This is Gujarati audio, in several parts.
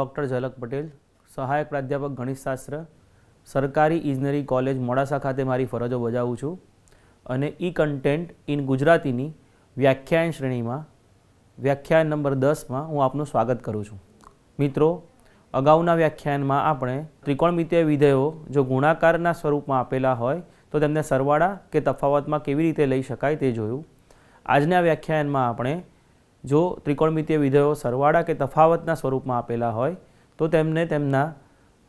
ડૉક્ટર ઝલક પટેલ સહાયક પ્રાધ્યાપક ગણિતશાસ્ત્ર સરકારી ઇજનેરી કોલેજ મોડાસા ખાતે મારી ફરજો બજાવું છું અને ઈ કન્ટેન્ટ ઇન ગુજરાતીની વ્યાખ્યાન શ્રેણીમાં વ્યાખ્યાન નંબર દસમાં હું આપનું સ્વાગત કરું છું મિત્રો અગાઉના વ્યાખ્યાનમાં આપણે ત્રિકોણમિત્ય વિધેયો જો ગુણાકારના સ્વરૂપમાં આપેલા હોય તો તેમને સરવાળા કે તફાવતમાં કેવી રીતે લઈ શકાય તે જોયું આજના વ્યાખ્યાનમાં આપણે જો ત્રિકોણમિતીય વિધેયો સરવાળા કે તફાવતના સ્વરૂપમાં આપેલા હોય તો તેમને તેમના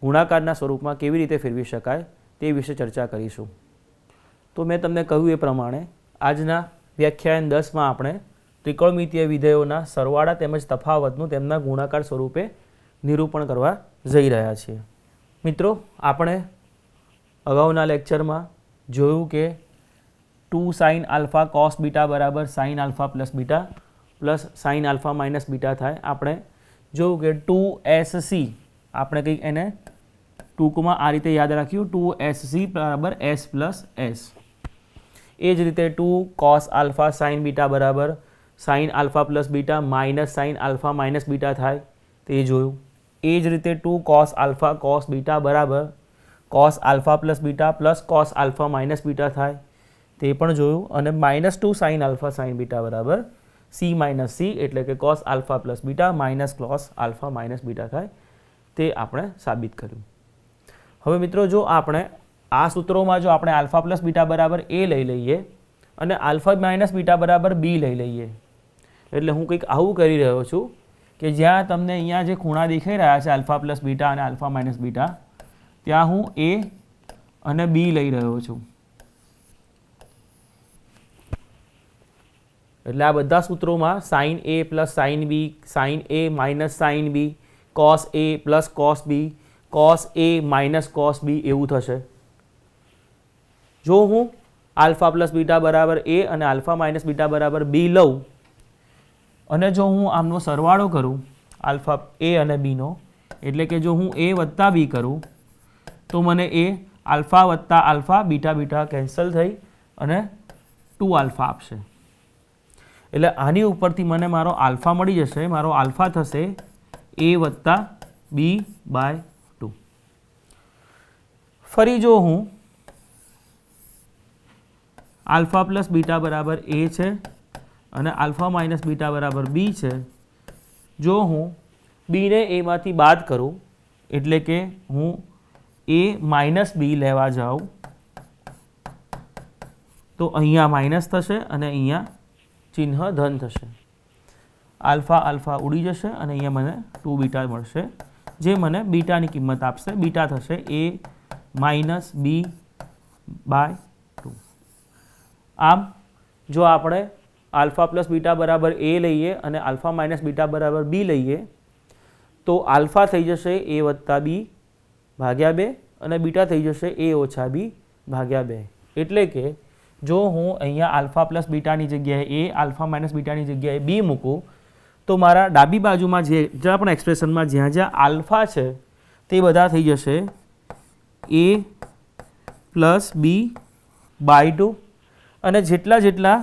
ગુણાકારના સ્વરૂપમાં કેવી રીતે ફેરવી શકાય તે વિશે ચર્ચા કરીશું તો મેં તમને કહ્યું એ પ્રમાણે આજના વ્યાખ્યાન દસમાં આપણે ત્રિકોણમિતીય વિધેયોના સરવાળા તેમજ તફાવતનું તેમના ગુણાકાર સ્વરૂપે નિરૂપણ કરવા જઈ રહ્યા છીએ મિત્રો આપણે અગાઉના લેક્ચરમાં જોયું કે two sine alpha cos beta બરાબર sine alpha plus beta plus sine alpha minus beta થાય આપણે જોયું કે ટુ એસ સી આપણે કંઈક એને ટૂંકમાં આ રીતે યાદ રાખ્યું ટુ એસ સી બરાબર એસ પ્લસ એસ એ જ રીતે two cos alpha sine beta બરાબર sine alpha plus beta minus sine alpha minus beta થાય તે જોયું એ જ રીતે two cos alpha cos beta બરાબર cos alpha plus beta plus cos alpha minus beta થાય તે પણ જોયું અને minus two sine alpha sine beta બરાબર સી માઇનસ સી એટલે કે cos alpha plus beta minus cos alpha minus beta થાય તે આપણે સાબિત કર્યું હવે મિત્રો જો આપણે આ સૂત્રોમાં જો આપણે આલ્ફા પ્લસ બીટા બરાબર એ લઈ લઈએ અને આલ્ફા માઇનસ બીટા બરાબર બી લઈ લઈએ એટલે હું કંઈક આવું કરી રહ્યો છું કે જ્યાં તમને અહીંયા જે ખૂણા દેખાઈ રહ્યા છે આલ્ફા પ્લસ બીટા અને આલ્ફા માઇનસ બીટા ત્યાં હું એ અને બી લઈ રહ્યો છું એટલે આ બધા સૂત્રોમાં sine A plus sine B sine A minus sine B cos A plus cos B cos A minus cos B એવું થશે જો હું આલ્ફા પ્લસ બીટા બરાબર એ અને આલ્ફા માઇનસ બીટા બરાબર બી લઉં અને જો હું આમનો સરવાળો કરું આલ્ફા એ અને બીનો એટલે કે જો હું એ વત્તા બી કરું તો મને એ આલ્ફા વત્તા આલ્ફા બીટા બીટા કેન્સલ થઈ અને ટુ આલ્ફા આપશે એટલે આની ઉપરથી મને મારો આલ્ફા મળી જશે મારો આલ્ફા થશે એ વત્તા બી બાય ટુ ફરી જો હું આલ્ફા પ્લસ બીટા બરાબર એ છે અને આલ્ફા માઇનસ બીટા બરાબર બી છે જો હું બીને એમાંથી બાદ કરું એટલે કે હું એ માઇનસ બી લેવા જાઉં તો અહીંયા માઇનસ થશે અને અહીંયા ચિહ્ન ધન થશે આલ્ફા આલ્ફા ઉડી જશે અને અહીંયા મને ટુ બીટા મળશે જે મને બીટાની કિંમત આપશે બીટા થશે A minus B by two આમ જો આપણે આલ્ફા પ્લસ બીટા બરાબર એ લઈએ અને આલ્ફા માઇનસ બીટા બરાબર બી લઈએ તો આલ્ફા થઈ જશે એ વત્તા બી ભાગ્યા બે અને બીટા થઈ જશે એ ઓછા બી ભાગ્યા બે એટલે કે જો હું અહીંયા આલ્ફા પ્લસ બીટાની જગ્યાએ એ આલ્ફા માઇનસ બીટાની જગ્યાએ બી મૂકું તો મારા ડાબી બાજુમાં જે જ્યાં પણ એક્સપ્રેશનમાં જ્યાં જ્યાં આલ્ફા છે તે બધા થઈ જશે A plus B by two અને જેટલા જેટલા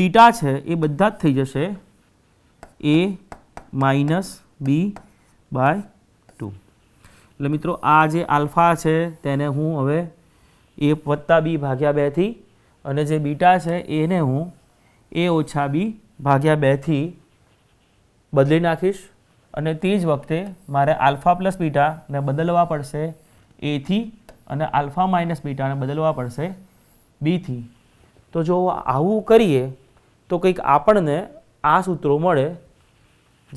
બીટા છે એ બધા જ થઈ જશે A minus B by two એટલે મિત્રો આ જે આલ્ફા છે તેને હું હવે એ વત્તા બી ભાગ્યા બેથી અને જે બીટા છે એને હું એ ઓછા બી ભાગ્યા બેથી બદલી નાખીશ અને તે જ વખતે મારે આલ્ફા પ્લસ બીટાને બદલવા પડશે એથી અને આલ્ફા માઇનસ બીટાને બદલવા પડશે બીથી તો જો આવું કરીએ તો કંઈક આપણને આ સૂત્રો મળે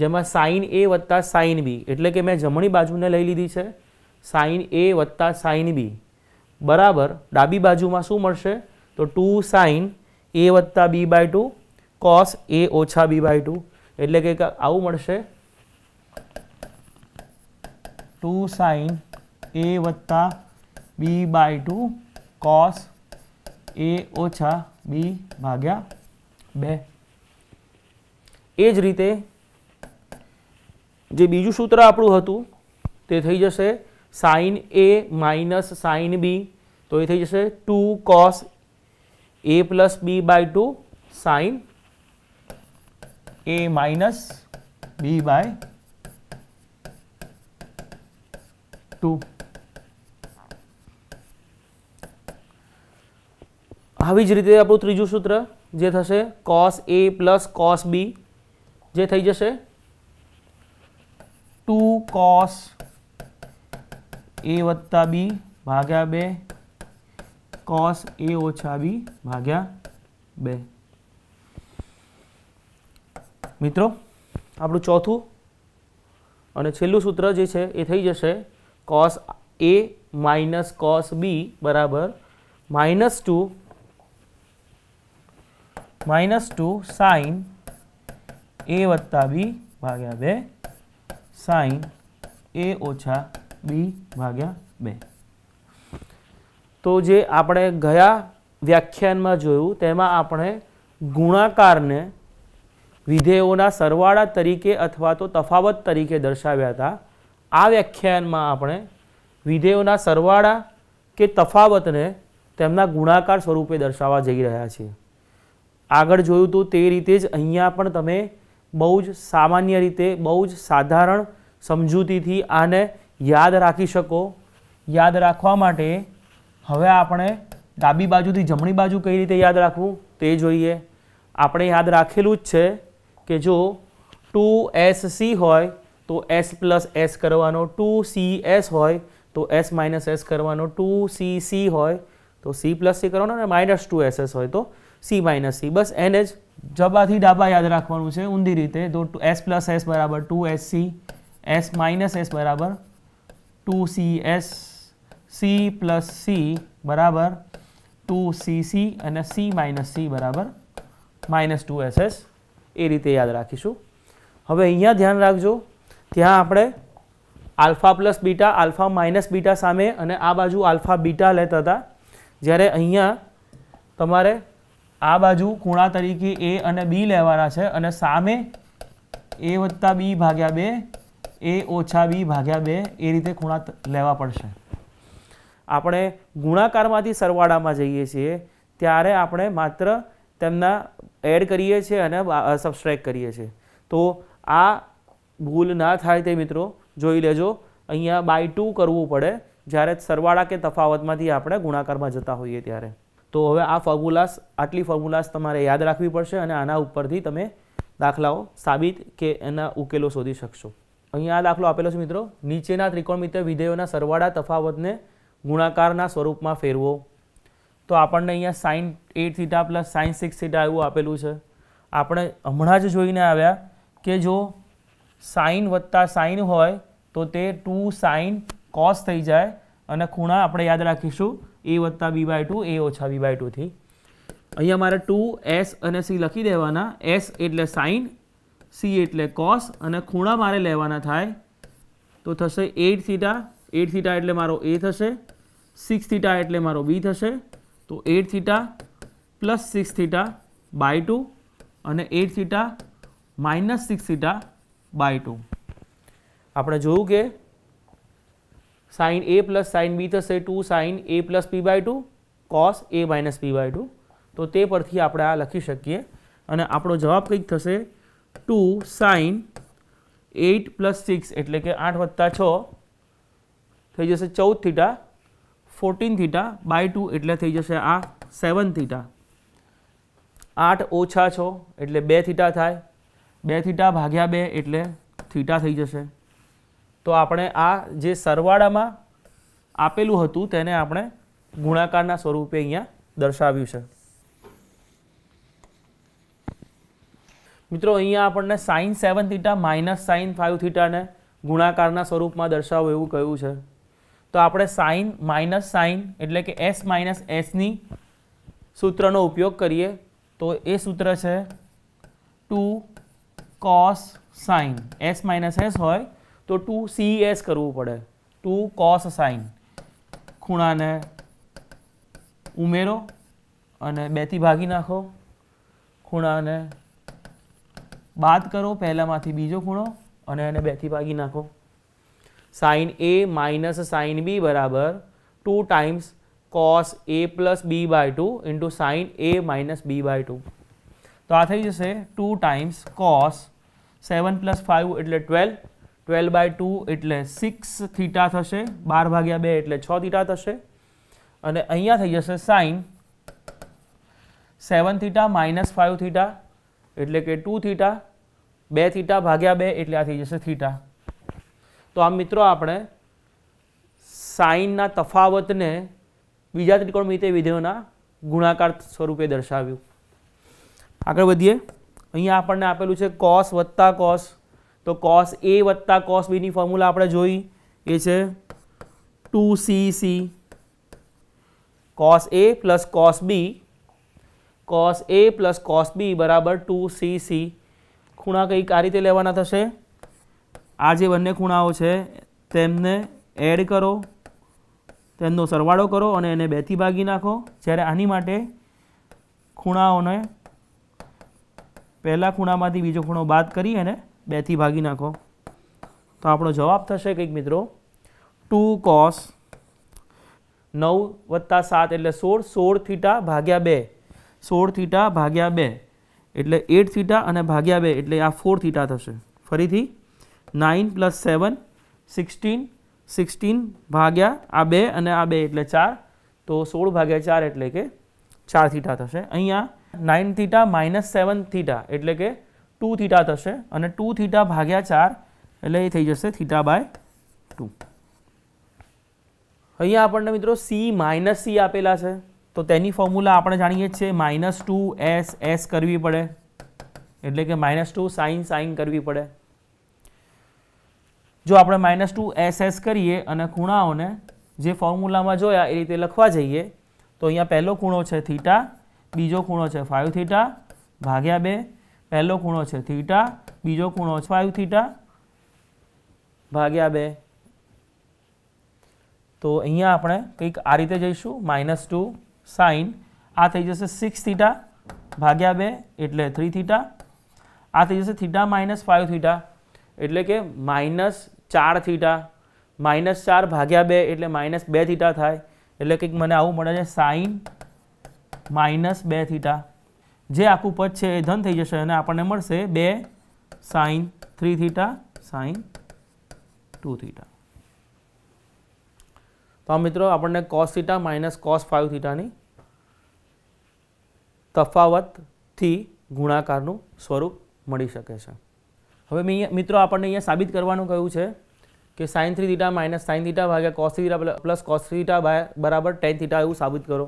જેમાં સાઇન એ વત્તા સાઇન બી એટલે કે મેં જમણી બાજુને લઈ લીધી છે સાઇન એ વત્તા સાઇન બી બરાબર ડાબી બાજુમાં શું મળશે તો ટુ સાઇન એ વત્તા B by two cos A ઓછા બી બાય ટુ એટલે કે આવું મળશે ટુ સાઇન એ વત્તા B by two cos A ઓછા બી ભાગ્યા બે એ જ રીતે જે બીજું સૂત્ર આપણું હતું તે થઈ જશે sine A minus sine B તો એ થઈ જશે two cos A plus B by two sine A minus B by two આવી જ રીતે આપણું ત્રીજું સૂત્ર જે થશે cos A plus cos B જે થઈ જશે ટુ કોસ એ વત્તા બી ભાગ્યા બે કોસ એ ઓછા બી ભાગ્યા બે મિત્રો આપણું ચોથું અને છેલ્લું સૂત્ર જે છે એ થઈ જશે cos A minus cos B બરાબર minus two minus two sine A વત્તા બી ભાગ્યા બે સાઇન એ ઓછા બી ભાગ્યા બે તો જે આપણે ગયા વ્યાખ્યાનમાં જોયું તેમાં આપણે ગુણાકારને વિધેયોના સરવાળા તરીકે અથવા તો તફાવત તરીકે દર્શાવ્યા હતા આ વ્યાખ્યાનમાં આપણે વિધેયોના સરવાળા કે તફાવતને તેમના ગુણાકાર સ્વરૂપે દર્શાવવા જઈ રહ્યા છીએ આગળ જોયું તો તે રીતે જ અહીંયા પણ તમે બહુ જ સામાન્ય રીતે બહુ જ સાધારણ સમજૂતીથી આને યાદ રાખી શકો યાદ રાખવા માટે હવે આપણે ડાબી બાજુથી જમણી બાજુ કઈ રીતે યાદ રાખવું તે જોઈએ આપણે યાદ રાખેલું જ છે કે જો ટુ એસ સી હોય તો એસ પ્લસ એસ કરવાનો ટુ સી એસ હોય તો એસ માઇનસ એસ કરવાનો ટુ સી સી હોય તો સી પ્લસ સી કરવાનો અને માઇનસ ટુ એસ એસ હોય તો સી માઇનસ સી બસ એને જ જબાથી ડાબા યાદ રાખવાનું છે ઊંધી રીતે તો એસ પ્લસ એસ બરાબર two S C S minus S બરાબર two C S C plus C બરાબર ટુ સી સી અને સી માઇનસ સી બરાબર માઇનસ ટુ એસ એસ એ રીતે યાદ રાખીશું હવે અહીંયા ધ્યાન રાખજો ત્યાં આપણે alpha plus beta alpha minus beta સામે અને આ બાજુ આલ્ફા બીટા લેતા હતા જ્યારે અહીંયા તમારે આ બાજુ ખૂણા તરીકે એ અને બી લેવાના છે અને સામે એ વત્તા બી ભાગ્યા બે એ ઓછા બી ભાગ્યા બે એ રીતે ખૂણા લેવા પડશે આપણે ગુણાકારમાંથી સરવાળામાં જઈએ છીએ ત્યારે આપણે માત્ર તેમના એડ કરીએ છીએ અને સબસ્ટ્રેક કરીએ છીએ તો આ ભૂલ ના થાય તે મિત્રો જોઈ લેજો અહીંયા બાય ટુ કરવું પડે જ્યારે સરવાળા કે તફાવતમાંથી આપણે ગુણાકારમાં જતા હોઈએ ત્યારે તો હવે આ ફોર્મ્યુલાસ આટલી ફોર્મ્યુલાસ તમારે યાદ રાખવી પડશે અને આના ઉપરથી તમે દાખલાઓ સાબિત કે એના ઉકેલો શોધી શકશો અહીંયા આ દાખલો આપેલો છે મિત્રો નીચેના ત્રિકોણમિતિય વિધેયોના સરવાળા તફાવતને ગુણાકારના સ્વરૂપમાં ફેરવો તો આપણને અહીંયા sine eight theta plus sine six theta એવું આપેલું છે આપણે હમણાં જ જોઈને આવ્યા કે જો સાઇન વત્તા સાઇન હોય તો તે ટુ સાઇન કોસ થઈ જાય અને ખૂણા આપણે યાદ રાખીશું એ વત્તા બી બાય ટુ એ ઓછા બી બાય ટુથી અહીંયા મારે ટુ એસ અને સી લખી દેવાના એસ એટલે સાઇન સી એટલે કોસ અને ખૂણા મારે લેવાના થાય તો થશે એટ થીટા એટ થીટા એટલે મારો એ થશે સિક્સ થીટા એટલે મારો બી થશે તો eight theta plus six theta by two અને eight theta minus six theta by two આપણે જોયું કે sine A plus sine B થશે two sine A plus B by two cos A minus B by two તો તે પરથી આપણે આ લખી શકીએ અને આપણો જવાબ કંઈક થશે two sine eight plus six એટલે કે આઠ વત્તા છ થઈ જશે ચૌદ theta fourteen theta by two એટલે થઈ જશે આ સેવન થીટા આઠ ઓછા છ એટલે બે થીટા થાય બે થીટા ભાગ્યા બે એટલે થીટા થઈ જશે તો આપણે આ જે સરવાળામાં આપેલું હતું તેને આપણે ગુણાકારના સ્વરૂપે અહીંયા દર્શાવ્યું છે મિત્રો અહીંયા આપણને sine seven theta minus sine five થીટાને ગુણાકારના સ્વરૂપમાં દર્શાવો એવું કહ્યું છે તો આપણે સાઇન માઇનસ સાઇન એટલે કે એસ માઇનસ એસની સૂત્રનો ઉપયોગ કરીએ તો એ સૂત્ર છે two cos sine S minus S હોય તો ટુ સી એસ કરવું પડે ટુ કોસ સાઇન ખૂણાને ઉમેરો અને બેથી ભાગી નાખો ખૂણાને બાદ કરો પહેલામાંથી બીજો ખૂણો અને એને બેથી ભાગી નાખો sine A minus sine B બરાબર two times cos A plus B by two into sine A minus B by two તો આ થઈ જશે two times cos seven plus five એટલે ટ્વેલ્વ ટ્વેલ્વ બાય ટુ એટલે સિક્સ થીટા થશે બાર ભાગ્યા બે એટલે છ થીટા થશે અને અહીંયા થઈ જશે sine seven theta minus five theta એટલે કે ટુ થીટા બે થીટા ભાગ્યા બે એટલે આ થઈ જશે થીટા તો આમ મિત્રો આપણે સાઇનના તફાવતને બીજા ત્રિકોણ ત્રિકોણમિતિય વિધેયોના ગુણાકાર સ્વરૂપે દર્શાવ્યું આગળ વધીએ અહીંયા આપણને આપેલું છે કોસ વત્તા કોસ તો કોસ એ વત્તા કોસ બીની ફોર્મ્યુલા આપણે જોઈ એ છે two C C cos A plus cos B cos A plus cos B બરાબર ટુ સી સી ખૂણા કંઈક આ રીતે લેવાના થશે આ જે બંને ખૂણાઓ છે તેમને એડ કરો તેમનો સરવાળો કરો અને એને બેથી ભાગી નાખો જ્યારે આની માટે ખૂણાઓને પહેલાં ખૂણામાંથી બીજો ખૂણો બાદ કરી અને બેથી ભાગી નાખો તો આપણો જવાબ થશે કંઈક મિત્રો ટુ કોસ નવ વત્તા સાત એટલે સોળ સોળ થીટા ભાગ્યા બે સોળ થીટા ભાગ્યા બે એટલે એટ થીટા અને ભાગ્યા બે એટલે આ ફોર થીટા થશે ફરીથી nine plus seven sixteen sixteen ભાગ્યા આ બે અને આ બે એટલે ચાર તો સોળ ભાગ્યા ચાર એટલે કે ચાર થીટા થશે અહીંયા nine theta minus seven theta એટલે કે ટુ થીટા થશે અને ટુ થીટા ભાગ્યા ચાર એટલે એ થઈ જશે થીટા બાય ટુ અહીંયા આપણને મિત્રો સી માઇનસ સી આપેલા છે તો તેની ફોર્મ્યુલા આપણે જાણીએ છીએ માઇનસ ટુ એસ એસ કરવી પડે એટલે કે માઇનસ ટુ સાઇન સાઇન કરવી પડે જો આપણે માઇનસ ટુ એસ એસ કરીએ અને ખૂણાઓને જે ફોર્મ્યુલામાં જોયા એ રીતે લખવા જઈએ તો અહીંયા પહેલો ખૂણો છે થીટા બીજો ખૂણો છે ફાઇવ થીટા ભાગ્યા બે પહેલો ખૂણો છે થીટા બીજો ખૂણો છે ફાઇવ થીટા ભાગ્યા બે તો અહીંયા આપણે કંઈક આ રીતે જઈશું માઇનસ ટુ સાઈન આ થઈ જશે સિક્સ થીટા ભાગ્યા બે એટલે થ્રી થીટા આ થઈ જશે થીટા માઇનસ ફાઇવ થીટા એટલે કે માઇનસ ચાર થીટા માઇનસ ચાર ભાગ્યા બે એટલે માઇનસ બે થીટા થાય એટલે કંઈક મને આવું મળે છે સાઈન માઇનસ બે થીટા જે આખું પદ છે એ ધન થઈ જશે અને આપણને મળશે બે sine three theta sine two theta તો આ મિત્રો આપણને cos theta minus cos five થીટાની તફાવતથી ગુણાકારનું સ્વરૂપ મળી શકે છે હવે મેં મિત્રો આપણને અહીંયા સાબિત કરવાનું કહ્યું છે કે sine three theta minus sine theta ભાગ્યા cos theta plus cos theta બરાબર ટેન થીટા એવું સાબિત કરો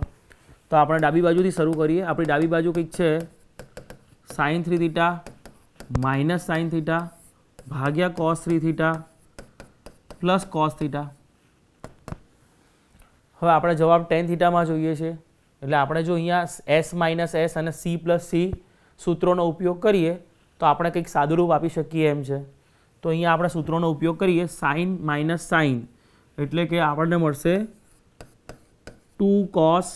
તો આપણે ડાબી બાજુથી શરૂ કરીએ આપણી ડાબી બાજુ કંઈક છે sine three theta minus sine theta ભાગ્યા cos three theta plus cos theta હવે આપણે જવાબ ટેન થીટામાં જોઈએ છે એટલે આપણે જો અહીંયા એસ માઇનસ એસ અને સી પ્લસ સી સૂત્રોનો ઉપયોગ કરીએ તો આપણે કંઈક સાદુરૂપ આપી શકીએ એમ છે તો અહીંયા આપણે સૂત્રોનો ઉપયોગ કરીએ સાઇન માઇનસ સાઇન એટલે કે આપણને મળશે two cos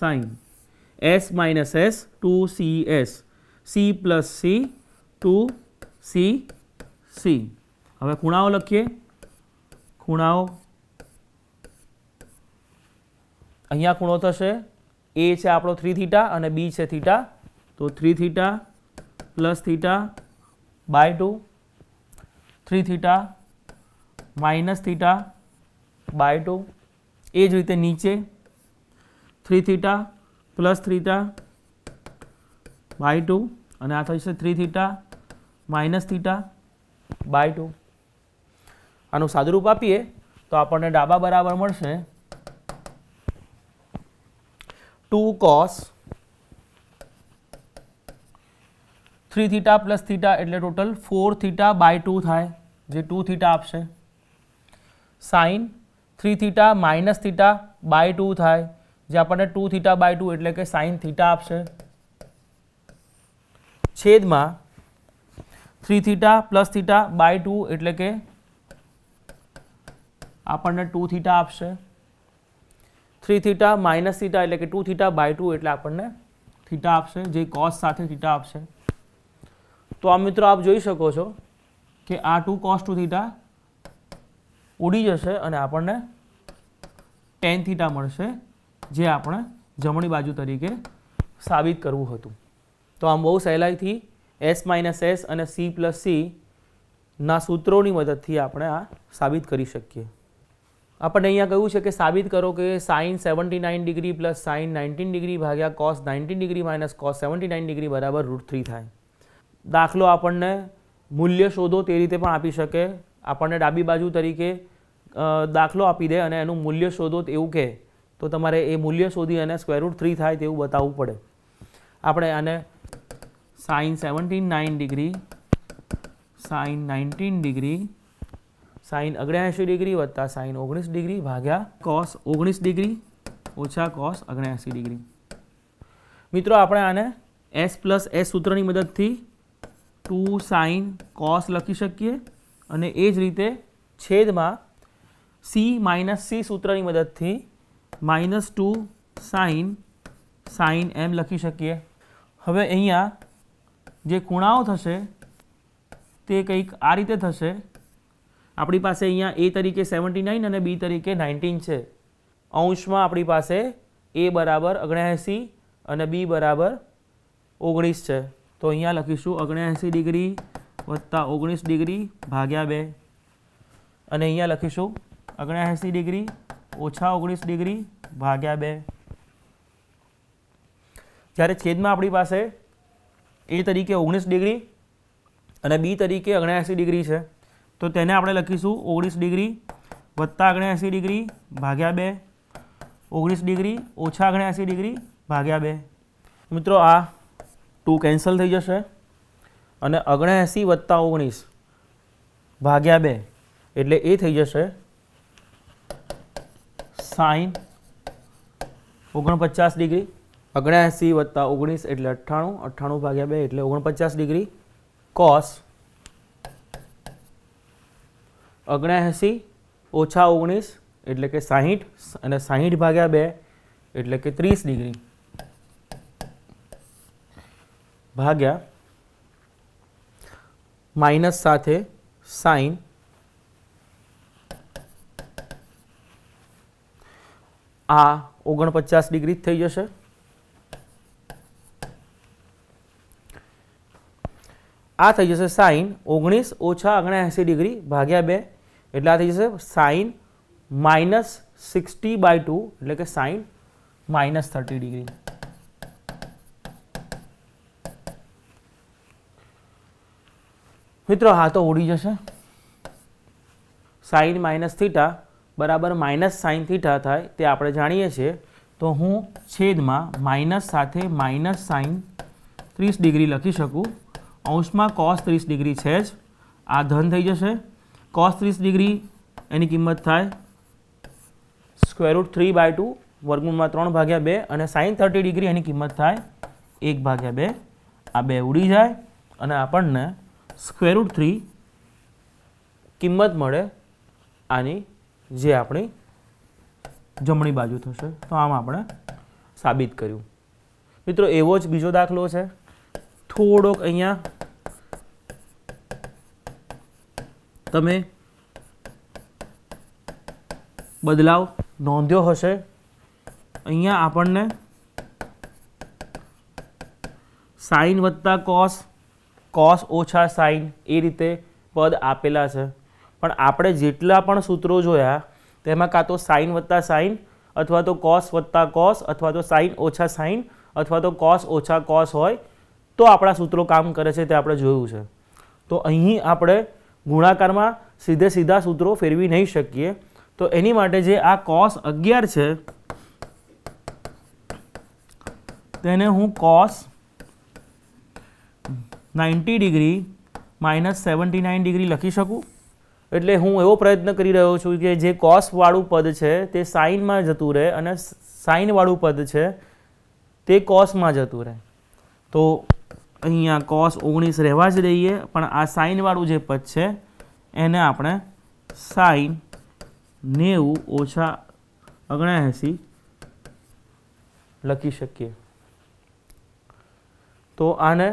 sine S minus S two C S C plus C two C C હવે ખૂણાઓ લખીએ ખૂણાઓ અહીંયા ખૂણો થશે એ છે આપણો થ્રી થીટા અને બી છે થીટા તો three theta plus theta by two three theta minus theta by two એ જ રીતે નીચે three theta plus theta by two અને આ થશે three theta minus theta by two આનું સાદુરૂપ આપીએ તો આપણને ડાબા બરાબર મળશે two cos three theta plus theta એટલે total four theta by two થાય જે ટુ થીટા આપશે sine three theta minus theta by two થાય જે આપણને ટુ થીટા બાય ટુ એટલે કે સાઇન થીટા આપશે છેદમાં three theta plus theta by two એટલે કે આપણને ટુ થીટા આપશે થ્રી થીટા માઇનસ થીટા એટલે કે ટુ થીટા બાય ટુ એટલે આપણને થીટા આપશે જે કોસ સાથે થીટા આપશે તો આ મિત્રો આપ જોઈ શકો છો કે આ ટુ કોસ ટુ થીટા ઉડી જશે અને આપણને ટેન થીટા મળશે જે આપણે જમણી બાજુ તરીકે સાબિત કરવું હતું તો આમ બહુ સહેલાઈથી એસ માઇનસ એસ અને સી પ્લસ સી ના સૂત્રોની મદદથી આપણે આ સાબિત કરી શકીએ આપણને અહીંયા કહ્યું છે કે સાબિત કરો કે sine seventy nine degree plus sine nineteen degree ભાગ્યા cos nineteen degree minus cos seventy nine degree બરાબર રૂટ થ્રી થાય દાખલો આપણને મૂલ્ય શોધો તે રીતે પણ આપી શકે આપણને ડાબી બાજુ તરીકે દાખલો આપી દે અને એનું મૂલ્ય શોધો એવું કહે તો તમારે એ મૂલ્ય શોધી અને સ્ક્વેરરૂટ થ્રી થાય તેવું બતાવવું પડે આપણે આને sine seventeen nine degree sine nineteen degree sine અગણ્યાએંશી ડિગ્રી વત્તા સાઇન ઓગણીસ ડિગ્રી ભાગ્યા કોસ ઓગણીસ ડિગ્રી ઓછા કોસ અગણ્યાએંશી ડિગ્રી મિત્રો આપણે આને એસ પ્લસ એસ સૂત્રની મદદથી ટુ સાઇન કોસ લખી શકીએ અને એ જ રીતે છેદમાં સી માઇનસ સી સૂત્રની મદદથી માઇનસ ટુ સાઇન સાઇન એમ લખી શકીએ હવે અહીંયા જે ખૂણાઓ થશે તે કંઈક આ રીતે થશે આપણી પાસે અહીંયા એ તરીકે સેવન્ટી નાઇન અને બી તરીકે નાઇન્ટીન છે અંશમાં આપણી પાસે એ બરાબર અગણ્યાએંસી અને બી બરાબર ઓગણીસ છે તો અહીંયા લખીશું ઓગણએંસી ડિગ્રી વત્તા ઓગણીસ ડિગ્રી ભાગ્યા બે અને અહીંયા લખીશું ઓગણએંસી ડિગ્રી ઓછા ઓગણીસ ડિગ્રી ભાગ્યા બે જ્યારે છેદમાં આપણી પાસે એ તરીકે ઓગણીસ ડિગ્રી અને બી તરીકે ઓગણએંસી ડિગ્રી છે તો તેને આપણે લખીશું ઓગણીસ ડિગ્રી વત્તા અગણ્યાસી ડિગ્રી ભાગ્યા બે ઓગણીસ ડિગ્રી ઓછા અગણ્યાસી ડિગ્રી ભાગ્યા બે મિત્રો આ ટુ કેન્સલ થઈ જશે અને અગણ્યાસી વત્તા ઓગણીસ ભાગ્યા બે એટલે એ થઈ જશે સાઈન ઓગણપચાસ ડિગ્રી અગણ્યાસી વત્તા ઓગણીસ એટલે અઠ્ઠાણું અઠ્ઠાણું ભાગ્યા બે એટલે ઓગણપચાસ ડિગ્રી કોસ ઓગણએંસી ઓછા ઓગણીસ એટલે કે સાહીઠ અને સાહીઠ ભાગ્યા બે એટલે કે ત્રીસ ડિગ્રી ભાગ્યા માઇનસ સાથે સાઈન આ ઓગણપચાસ ડિગ્રી થઈ જશે આ થઈ જશે સાઈન ઓગણીસ ઓછા ઓગણએંસી ડિગ્રી ભાગ્યા બે એટલે આ થઈ જશે sine minus sixty by two એટલે કે સાઇન માઇનસ થર્ટી ડિગ્રી મિત્રો હા તો ઉડી જશે સાઇન માઇનસ થીટા બરાબર માઇનસ સાઇન થીટા થાય તે આપણે જાણીએ છીએ તો હું છેદમાં માઇનસ સાથે માઇનસ સાઇન ત્રીસ ડિગ્રી લખી શકું અંશમાં કોસ ત્રીસ ડિગ્રી છે જ આ ધન થઈ જશે કોસ ત્રીસ ડિગ્રી એની કિંમત થાય સ્ક્વેરરૂટ થ્રી બાય ટુ વર્ગમૂળમાં ત્રણ ભાગ્યા બે અને સાઇન થર્ટી ડિગ્રી એની કિંમત થાય એક ભાગ્યા બે આ બે ઉડી જાય અને આપણને સ્ક્વેરરૂટ થ્રી કિંમત મળે આની જે આપણી જમણી બાજુ થશે તો આમ આપણે સાબિત કર્યું મિત્રો એવો જ બીજો દાખલો છે થોડોક અહીંયા તમે બદલાવ નોંધ્યો હશે અહીંયા આપણને સાઈન વત્તા કોસ કોસ ઓછા સાઈન એ રીતે પદ આપેલા છે પણ આપણે જેટલા પણ સૂત્રો જોયા તેમાં કાં તો સાઈન વત્તા સાઈન અથવા તો કોસ વત્તા કોસ અથવા તો સાઈન ઓછા સાઈન અથવા તો કોસ ઓછા કોસ હોય તો આપણા સૂત્રો કામ કરે છે તે આપણે જોયું છે તો અહીં આપણે ગુણાકારમાં સીધે સીધા સૂત્રો ફેરવી નહીં શકીએ તો એની માટે જે આ કોસ અગિયાર છે તેને હું cos ninety degree minus seventy nine degree લખી શકું એટલે હું એવો પ્રયત્ન કરી રહ્યો છું કે જે કોસવાળું પદ છે તે સાઇનમાં જતું રહે અને સાઇનવાળું પદ છે તે કોસમાં જતું રહે તો અહીંયા કોસ ઓગણીસ રહેવા જ રહીએ પણ આ સાઇનવાળું જે પદ છે એને આપણે સાઇન નેવું ઓછા ઓગણએંસી લખી શકીએ તો આને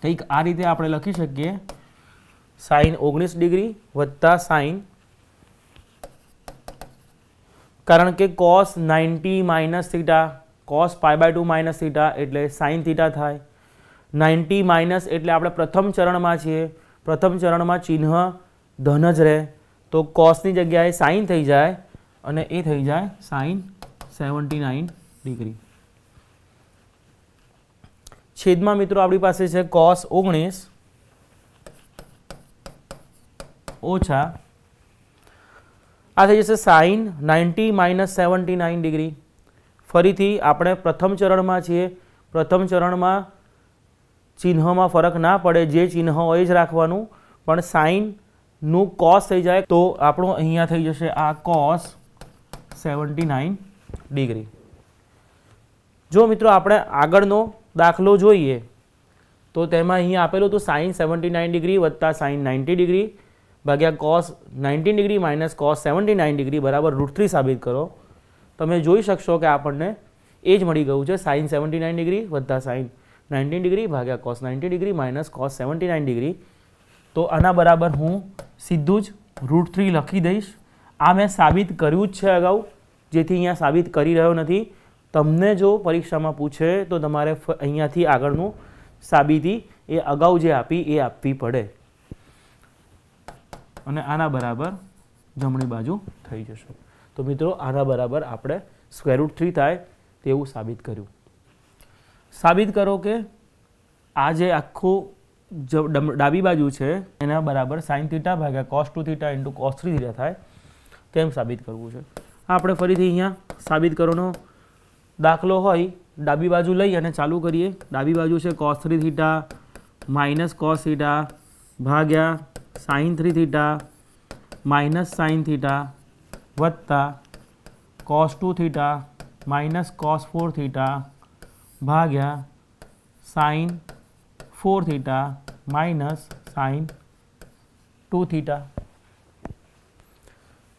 કંઈક આ રીતે આપણે લખી શકીએ સાઇન ઓગણીસ ડિગ્રી વત્તા સાઇન કારણ કે cos ninety minus theta cos pi by two minus theta એટલે સાઇન થીટા થાય નાઇન્ટી માઇનસ એટલે આપણે પ્રથમ ચરણમાં છીએ પ્રથમ ચરણમાં ચિહ્ન ધન જ રહે તો કોસની જગ્યાએ સાઇન થઈ જાય અને એ થઈ જાય સાઇન સેવન્ટી નાઇન ડિગ્રી છેદમાં મિત્રો આપણી પાસે છે કોસ ઓગણીસ ઓછા આ થઈ જશે sine ninety minus seventy nine degree ફરીથી આપણે પ્રથમ ચરણમાં છીએ પ્રથમ ચરણમાં ચિહ્નમાં ફરક ના પડે જે ચિહ્ન હોય જ રાખવાનું પણ સાઈનનું કોસ થઈ જાય તો આપણું અહીંયા થઈ જશે આ કોસ સેવન્ટી નાઇન ડિગ્રી જો મિત્રો આપણે આગળનો દાખલો જોઈએ તો તેમાં અહીંયા આપેલું હતું સાઈન સેવન્ટી નાઇન ડિગ્રી વત્તા સાઇન નાઇન્ટી ડિગ્રી ભાગ્યા cos ninety degree minus cos seventy nine degree બરાબર રૂટ થ્રી સાબિત કરો તમે જોઈ શકશો કે આપણને એ જ મળી ગયું છે સાઇન સેવન્ટી નાઇન ડિગ્રી વત્તા સાઇન નાઇન્ટીન ડિગ્રી ભાગ્યા cos ninety degree minus cos seventy nine degree તો આના બરાબર હું સીધું જ રૂટ થ્રી લખી દઈશ આ મેં સાબિત કર્યું જ છે અગાઉ જેથી અહીંયા સાબિત કરી રહ્યો નથી તમને જો પરીક્ષામાં પૂછે તો તમારે અહીંયાથી આગળનું સાબિતી એ અગાઉ જે આપી એ આપવી પડે અને આના બરાબર જમણી બાજુ થઈ જશે તો મિત્રો આના બરાબર આપણે સ્ક્વેરરૂટ થ્રી થાય તેવું સાબિત કર્યું સાબિત કરો કે આ જે આખું ડાબી બાજુ છે એના બરાબર સાઇન થીટા ભાગ્યા cos two theta into cos three theta થાય તેમ સાબિત કરવું છે આપણે ફરીથી અહીંયા સાબિત કરવાનો દાખલો હોય ડાબી બાજુ લઈ અને ચાલુ કરીએ ડાબી બાજુ છે cos three theta minus cos theta ભાગ્યા sine three theta minus sine theta વત્તા cos two theta minus cos four theta ભાગ્યા sine four theta minus sine two theta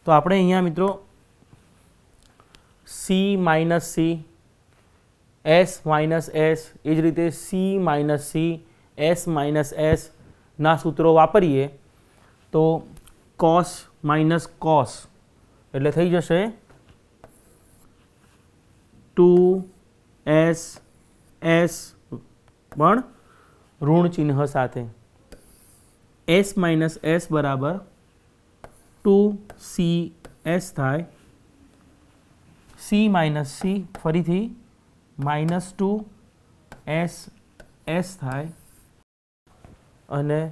તો આપણે અહીંયા મિત્રો C minus C S minus S એ જ રીતે C minus C S minus એસના સૂત્રો વાપરીએ તો કોસ માઇનસ કોસ એટલે થઈ જશે ટુ એસ એસ પણ ઋણ ચિહ્ન સાથે એસ માઇનસ એસ બરાબર ટુ સી એસ થાય સી માઇનસ સી ફરીથી માઇનસ ટુ એસ એસ થાય અને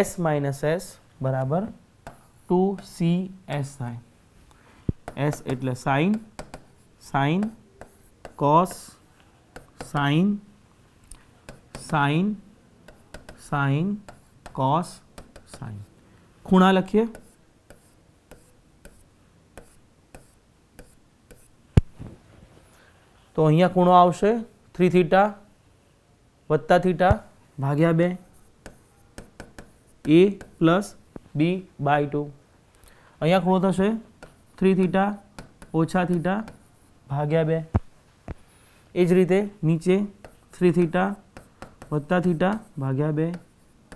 એસ માઇનસ એસ બરાબર ટુ સી એસ થાય एस एट sine sine cos sine sine sine cos sine खूणा लखीए तो अँ खूणो आ थ्री थीटा वत्ता थीटा भाग्या बे A plus B by two अँ खूणो थे થ્રી થીટા ઓછા થીટા ભાગ્યા બે એ જ રીતે નીચે થ્રી થીટા વત્તા થીટા ભાગ્યા બે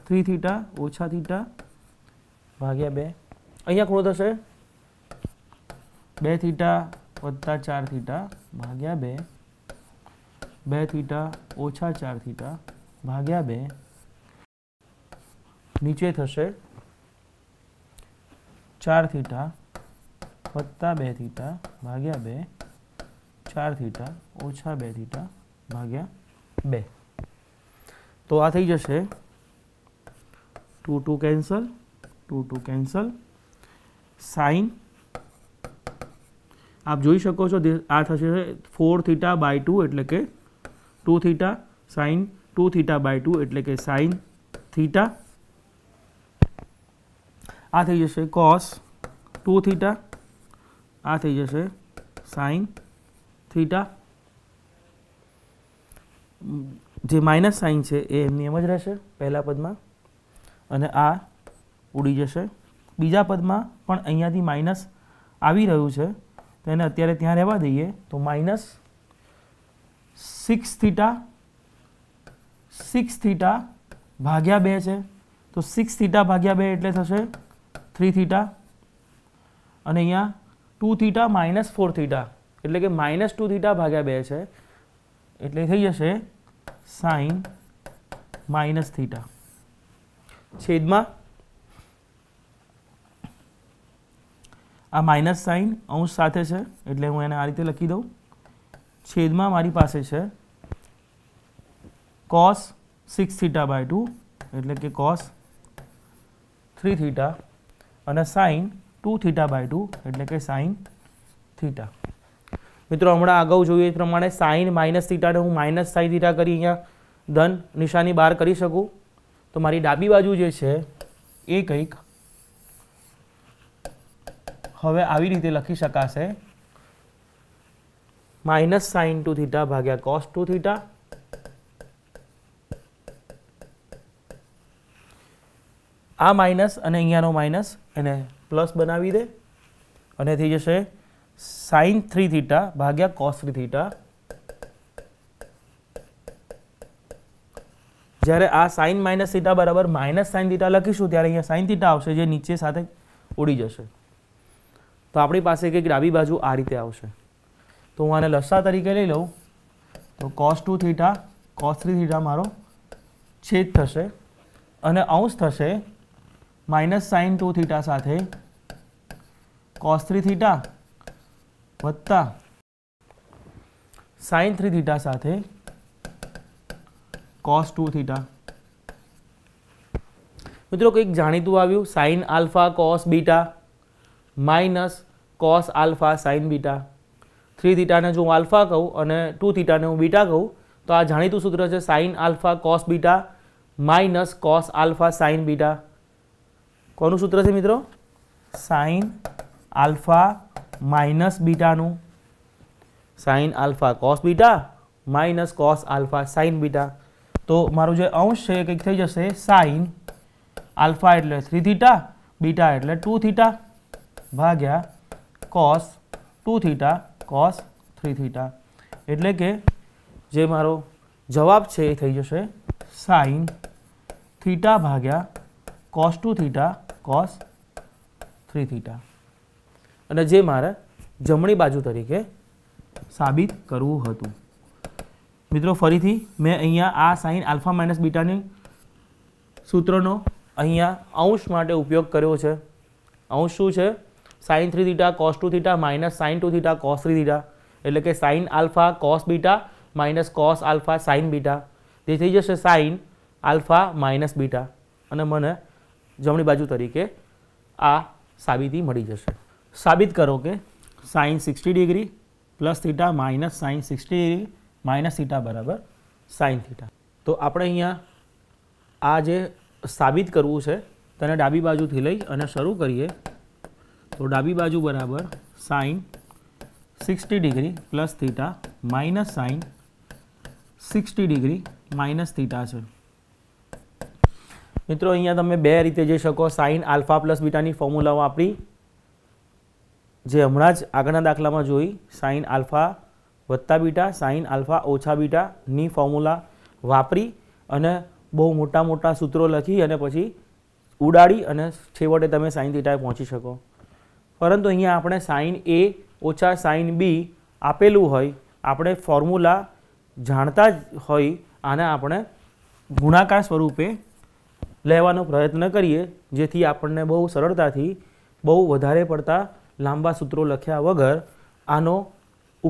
થ્રી થીટા ઓછા થીટા ભાગ્યા બે અહીંયા ખૂણો થશે બે થીટા વત્તા ચાર થીટા ભાગ્યા બે બે થીટા ઓછા ચાર થીટા ભાગ્યા બે નીચે થશે ચાર થીટા વત્તા બે થીટા ભાગ્યા બે ચાર થીટા ઓછા બે થીટા ભાગ્યા બે તો આ થઈ જશે two two cancel two two cancel sine આપ જોઈ શકો છો આ થશે ફોર થીટા બાય ટુ એટલે કે two theta sine two theta by two એટલે કે સાઇન થીટા આ થઈ જશે કોસ ટુ થીટા આ થઈ જશે સાઇન થીટા જે માઇનસ સાઇન છે એ એમની એમ જ રહેશે પહેલાં પદમાં અને આ ઉડી જશે બીજા પદમાં પણ અહીંયાથી માઇનસ આવી રહ્યું છે તેને અત્યારે ત્યાં રહેવા દઈએ તો minus six theta six theta ભાગ્યા બે છે તો સિક્સ થીટા ભાગ્યા બે એટલે થશે થ્રી થીટા અને અહીંયા two theta minus four theta એટલે કે માઇનસ ટુ થીટા ભાગ્યા બે છે એટલે થઈ જશે સાઇન માઇનસ થીટા છેદમાં આ માઇનસ સાઇન અંશ સાથે છે એટલે હું એને આ રીતે લખી દઉં છેદમાં મારી પાસે છે cos six theta by two એટલે કે કોસ થ્રી થીટા અને sine two theta by two એટલે કે સાઇન થીટા મિત્રો હમણાં અગાઉ જોઈએ એ પ્રમાણે સાઇન માઇનસ થીટાને હું માઇનસ સાઇન થીટા કરી અહીંયા ધન નિશાની બહાર કરી શકું તો મારી ડાબી બાજુ જે છે એ કંઈક હવે આવી રીતે લખી શકાશે માઇનસ સાઇન ટુ થીટા ભાગ્યા કોસ ટુ થીટા આ માઇનસ અને અહીંયાનો માઇનસ એને પ્લસ બનાવી દે અને થઈ જશે સાઇન થ્રી થીટા ભાગ્યા કોસ થ્રી થીટા જ્યારે આ સાઇન માઇનસ થીટા બરાબર માઇનસ સાઇન થીટા લખીશું ત્યારે અહીંયા સાઇન થીટા આવશે જે નીચે સાથે ઉડી જશે તો આપણી પાસે કંઈક ડાબી બાજુ આ રીતે આવશે તો હું આને લસા તરીકે લઈ લઉં તો cos two theta cos three theta મારો છેદ થશે અને અંશ થશે માઇનસ સાઇન ટુ થીટા સાથે કોસ થ્રી થીટા વત્તા સાઇન થ્રી થીટા સાથે કોસ ટુ થીટા મિત્રો કંઈક જાણીતું આવ્યું sine alpha cos beta minus cos alpha sine beta three થીટાને જો હું આલ્ફા કહું અને ટુ થીટાને હું બીટા કહું તો આ જાણીતું સૂત્ર છે sine alpha cos beta minus cos alpha sine beta કોનું સૂત્ર છે મિત્રો સાઇન આલ્ફા માઇનસ બીટાનું sine alpha cos beta minus cos alpha sine beta તો મારું જે અંશ છે એ કંઈક થઈ જશે સાઇન આલ્ફા એટલે થ્રી થીટા બીટા એટલે ટુ થીટા ભાગ્યા cos two theta cos three theta એટલે કે જે મારો જવાબ છે એ થઈ જશે સાઇન થીટા ભાગ્યા cos two theta cos three theta અને જે મારે જમણી બાજુ તરીકે સાબિત કરવું હતું મિત્રો ફરીથી મેં અહીંયા આ સાઈન આલ્ફા માઇનસ બીટાની સૂત્રનો અહીંયા અંશ માટે ઉપયોગ કર્યો છે અંશ શું છે sine three theta cos two theta minus sine two theta cos three theta એટલે કે sine alpha cos beta minus cos alpha sine beta તે થઈ જશે સાઈન આલ્ફા માઇનસ બીટા અને મને જમણી બાજુ તરીકે આ સાબિતી મળી જશે સાબિત કરો કે sine sixty degree plus theta minus sine sixty degree minus theta બરાબર સાઈન થીટા તો આપણે અહીંયા આ જે સાબિત કરવું છે તેને ડાબી બાજુથી લઈ અને શરૂ કરીએ તો ડાબી બાજુ બરાબર sine sixty degree plus theta minus sine sixty degree minus theta છે મિત્રો અહીંયા તમે બે રીતે જઈ શકો સાઇન આલ્ફા પ્લસ બીટાની ફોર્મ્યુલાઓ આપણી જે હમણાં જ આગળના દાખલામાં જોઈ સાઇન આલ્ફા વત્તા બીટા સાઇન આલ્ફા ઓછા બીટાની ફોર્મ્યુલા વાપરી અને બહુ મોટા મોટા સૂત્રો લખી અને પછી ઉડાડી અને છેવટે તમે સાઇન થીટાએ પહોંચી શકો પરંતુ અહીંયા આપણે સાઇન એ ઓછા સાઇન બી આપેલું હોય આપણે ફોર્મ્યુલા જાણતા જ હોય આને આપણે ગુણાકાર સ્વરૂપે લેવાનો પ્રયત્ન કરીએ જેથી આપણને બહુ સરળતાથી બહુ વધારે પડતા લાંબા સૂત્રો લખ્યા વગર આનો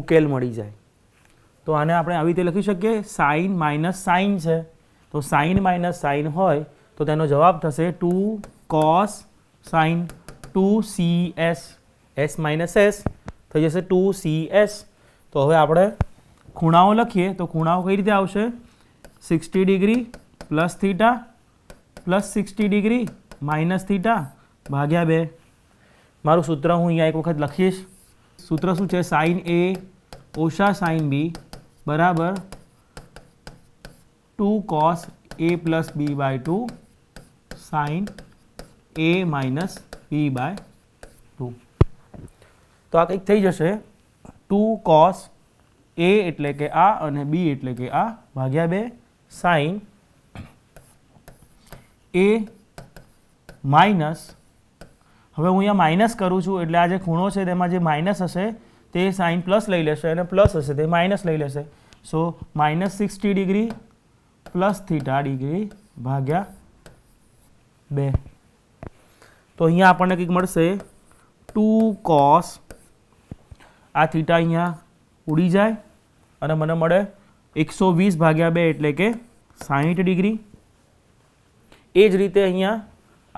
ઉકેલ મળી જાય તો આને આપણે આવી રીતે લખી શકીએ સાઇન માઇનસ સાઇન છે તો સાઇન માઇનસ સાઇન હોય તો તેનો જવાબ થશે two cos sine two C S S minus S થઈ જશે ટુ સી એસ તો હવે આપણે ખૂણાઓ લખીએ તો ખૂણાઓ કઈ રીતે આવશે sixty degree plus theta plus sixty degree minus theta ભાગ્યા બે મારું સૂત્ર હું અહીંયા એક વખત લખીશ સૂત્ર શું છે સાઇન એ ઓછા સાઇન બી બરાબર two cos A plus B by two sine A minus B by two તો આ કંઈક થઈ જશે ટુ કોસ એ એટલે કે આ અને બી એટલે કે આ ભાગ્યા બે સાઇન એ માઇનસ હવે હું અહીંયા માઇનસ કરું છું એટલે આ જે ખૂણો છે તેમાં જે માઇનસ હશે તે સાઇન પ્લસ લઈ લેશે અને પ્લસ હશે તે માઇનસ લઈ લેશે so minus sixty degree plus theta degree ભાગ્યા બે તો અહીંયા આપણને કંઈક મળશે ટુ કોસ આ થીટા અહીંયા ઉડી જાય અને મને મળે એકસો વીસ ભાગ્યા બે એટલે કે સાહીઠ ડિગ્રી એ જ રીતે અહીંયા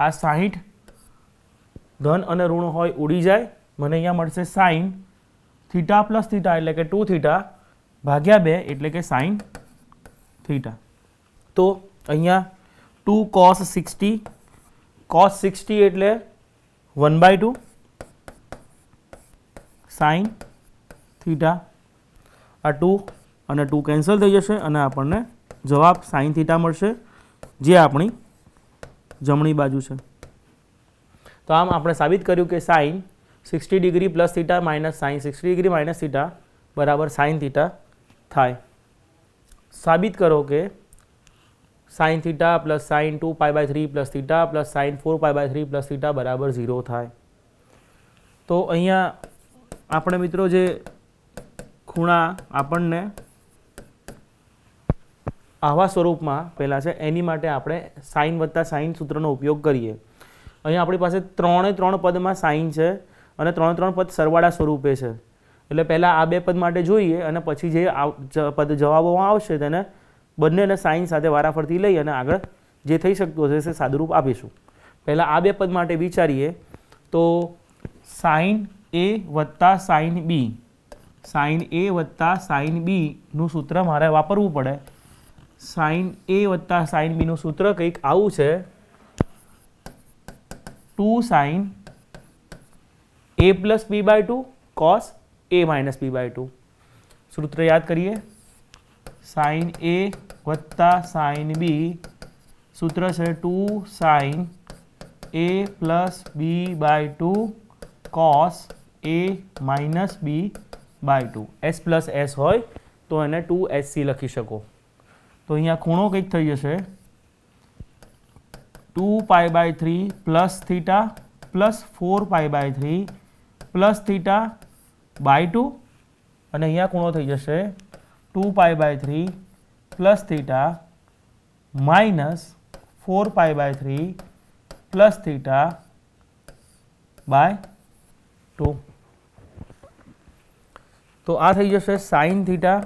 આ સાહીઠ ધન અને ઋણ હોય ઉડી જાય મને અહીંયા મળશે સાઇન થીટા પ્લસ થીટા એટલે કે ટુ થીટા ભાગ્યા બે એટલે કે સાઇન થીટા તો અહીંયા two cos sixty cos sixty એટલે one by two sine theta આ ટુ અને ટુ કેન્સલ થઈ જશે અને આપણને જવાબ સાઇન થીટા મળશે જે આપણી જમણી બાજુ છે તો આમ આપણે સાબિત કર્યું કે sine sixty degree plus theta minus sine sixty degree minus theta બરાબર સાઇન થીટા થાય સાબિત કરો કે sine theta plus sine two pi by three plus theta plus sine four pi by three plus theta બરાબર ઝીરો થાય તો અહીંયા આપણે મિત્રો જે ખૂણા આપણને આવા સ્વરૂપમાં પહેલાં છે એની માટે આપણે સાઈન વત્તા સાઈન સૂત્રનો ઉપયોગ કરીએ અહીંયા આપણી પાસે ત્રણે ત્રણ પદમાં સાઇન છે અને ત્રણે ત્રણ પદ સરવાળા સ્વરૂપે છે એટલે પહેલાં આ બે પદ માટે જોઈએ અને પછી જે પદ જવાબો આવશે તેને બંનેને સાઈન સાથે વારાફરતી લઈ અને આગળ જે થઈ શકતું હશે તે સાદુરૂપ આપીશું પહેલાં આ બે પદ માટે વિચારીએ તો સાઈન એ વત્તા સાઈન બી સાઈન એ વત્તા સાઈન બીનું સૂત્ર મારે વાપરવું પડે સાઇન એ વત્તા સાઇન બીનું સૂત્ર કંઈક આવું છે two sine A plus B by two cos A minus B by two સૂત્ર યાદ કરીએ સાઇન એ વત્તા સાઇન બી સૂત્ર છે two sine A plus B by two cos A minus B by two S plus S હોય તો એને ટુ એસ સી લખી શકો તો અહીંયા ખૂણો કંઈક થઈ જશે two pi by three plus theta plus four pi by three plus theta by two અને અહીંયા ખૂણો થઈ જશે two pi by three plus theta minus four pi by three plus theta by two તો આ થઈ જશે sine theta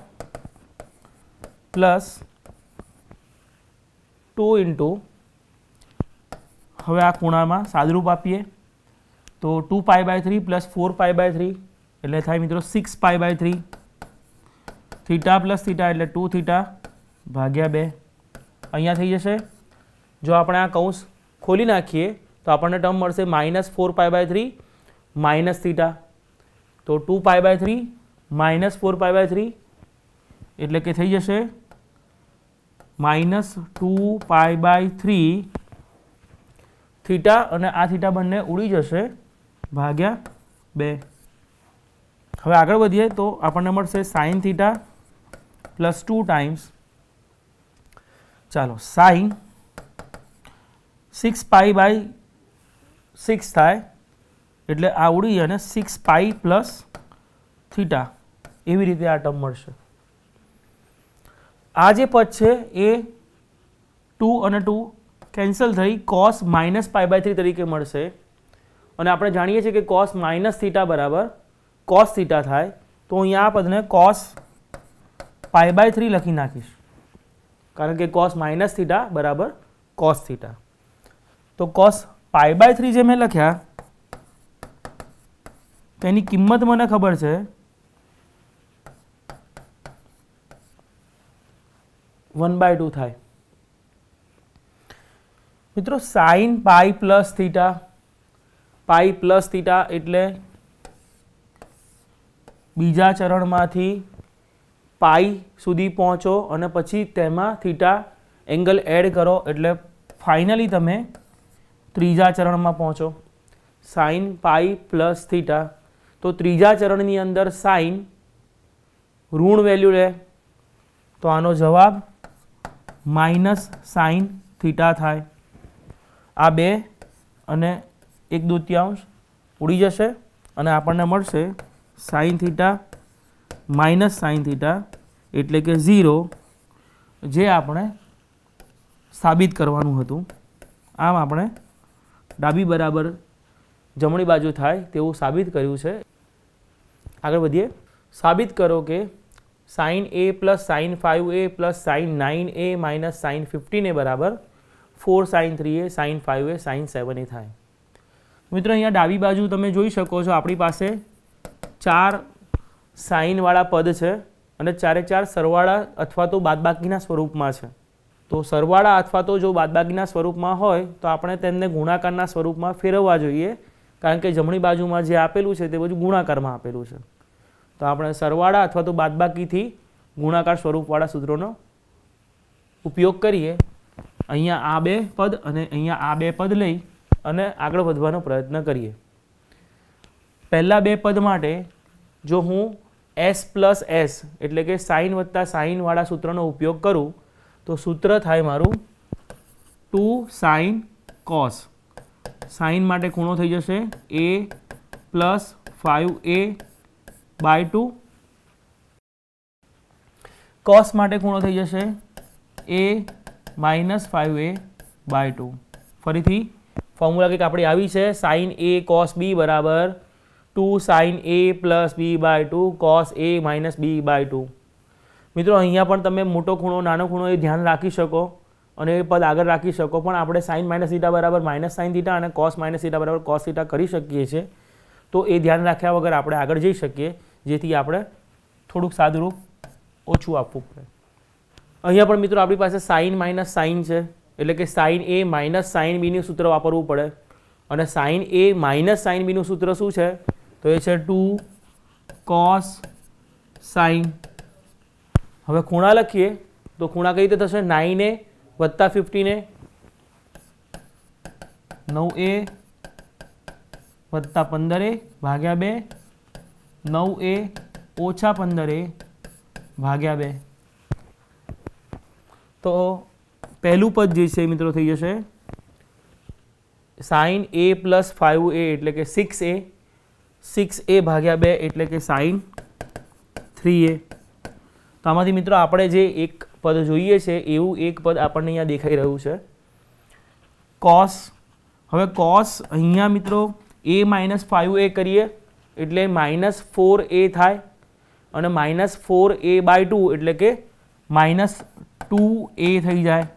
plus two into હવે આ ખૂણામાં સાદરૂપ આપીએ તો two pi by three plus four pi by three એટલે થાય મિત્રો six pi by three theta plus theta એટલે ટુ થીટા ભાગ્યા બે અહીંયા થઈ જશે જો આપણે આ કૌંસ ખોલી નાખીએ તો આપણને ટર્મ મળશે minus four pi by three minus theta તો two pi by three minus four pi by three એટલે કે થઈ જશે minus two pi by three theta અને આ થીટા બંને ઉડી જશે ભાગ્યા બે હવે આગળ વધીએ તો આપણને મળશે sine theta plus two times ચાલો sine six pi by six થાય એટલે આ ઉડી અને સિક્સ પાઈ પ્લસ થીટા એવી રીતે આ ટર્મ મળશે આ જે પદ છે એ ટુ અને ટુ કેન્સલ થઈ cos minus pi by three તરીકે મળશે અને આપણે જાણીએ છીએ કે કોસ માઇનસ થીટા બરાબર કોસ થીટા થાય તો અહીંયા આ પદને કોસ પાય બાય થ્રી લખી નાખીશ કારણ કે કોસ માઇનસ થીટા બરાબર કોસ થીટા તો કોસ પાય બાય થ્રી જે મેં લખ્યા તેની કિંમત મને ખબર છે વન બાય ટુ થાય મિત્રો sine pi plus theta pi plus theta એટલે બીજા ચરણમાંથી પાઈ સુધી પહોંચો અને પછી તેમાં થીટા એંગલ એડ કરો એટલે ફાઇનલી તમે ત્રીજા ચરણમાં પહોંચો સાઇન પાઈ પ્લસ થીટા તો ત્રીજા ચરણની અંદર સાઇન ઋણ વેલ્યુ લે તો આનો જવાબ માઇનસ સાઇન થીટા થાય આ બે અને એક દૂત્યાંશ ઉડી જશે અને આપણને મળશે sine theta minus sine theta એટલે કે ઝીરો જે આપણે સાબિત કરવાનું હતું આમ આપણે ડાબી બરાબર જમણી બાજુ થાય તેવું સાબિત કર્યું છે આગળ વધીએ સાબિત કરો કે sine A plus sine five A plus sine nine A minus sine fifteen A બરાબર four sine three A sine five A sine seven A થાય મિત્રો અહીંયા ડાબી બાજુ તમે જોઈ શકો છો આપણી પાસે ચાર સાઇનવાળા પદ છે અને ચારે ચાર સરવાળા અથવા તો બાદબાકીના સ્વરૂપમાં છે તો સરવાળા અથવા તો જો બાદબાકીના સ્વરૂપમાં હોય તો આપણે તેમને ગુણાકારના સ્વરૂપમાં ફેરવવા જોઈએ કારણ કે જમણી બાજુમાં જે આપેલું છે તે બધું ગુણાકારમાં આપેલું છે તો આપણે સરવાળા અથવા તો બાદબાકીથી ગુણાકાર સ્વરૂપવાળા સૂત્રોનો ઉપયોગ કરીએ અહીંયા આ બે પદ અને અહીંયા આ બે પદ લઈ અને આગળ વધવાનો પ્રયત્ન કરીએ પહેલાં બે પદ માટે જો હું એસ પ્લસ એસ એટલે કે સાઇન વત્તા સાઇનવાળા સૂત્રનો ઉપયોગ કરું તો સૂત્ર થાય મારું ટુ સાઇન કોસ સાઇન માટે ખૂણો થઈ જશે A plus five A by two cos માટે ખૂણો થઈ જશે A minus five A by two ફરીથી ફોર્મ્યુલા કંઈક આપણી આવી છે સાઇન એ કોસ બી બરાબર two sine A plus B by two cos A minus B by two મિત્રો અહીંયા પણ તમે મોટો ખૂણો નાનો ખૂણો એ ધ્યાન રાખી શકો અને એ પદ આગળ રાખી શકો પણ આપણે સાઇન માઇનસ સીટા બરાબર માઇનસ સાઇન થીટા અને કોસ માઇનસ થીટા બરાબર કોસ થીટા કરી શકીએ છીએ તો એ ધ્યાન રાખ્યા વગર આપણે આગળ જઈ શકીએ જેથી આપણે થોડુંક સાદરૂપ ઓછું આપવું પડે અહીંયા પણ મિત્રો આપણી પાસે સાઇન માઇનસ સાઇન છે એટલે કે સાઇન એ માઇનસ સાઇન બીનું સૂત્ર વાપરવું પડે અને સાઇન એ માઇનસ સાઇન બીનું સૂત્ર શું છે તો એ છે ટુ કોસ સાઇન હવે ખૂણા લખીએ તો ખૂણા કઈ રીતે થશે નાઇન એ વત્તા ફિફ્ટીન એ નવ એ વત્તા પંદરે ભાગ્યા બે નવ એ ઓછા પંદરે ભાગ્યા બે તો પહેલું પદ જે છે મિત્રો થઈ જશે sine A plus five A એટલે કે સિક્સ એ સિક્સ એ ભાગ્યા બે એટલે કે સાઇન થ્રી એ તો આમાંથી મિત્રો આપણે જે એક પદ જોઈએ છે એવું એક પદ આપણને અહીંયા દેખાઈ રહ્યું છે કોસ હવે કોસ અહીંયા મિત્રો એ માઇનસ ફાઇવ એ કરીએ એટલે માઇનસ ફોર એ થાય અને minus four A by two એટલે કે માઇનસ ટુ એ થઈ જાય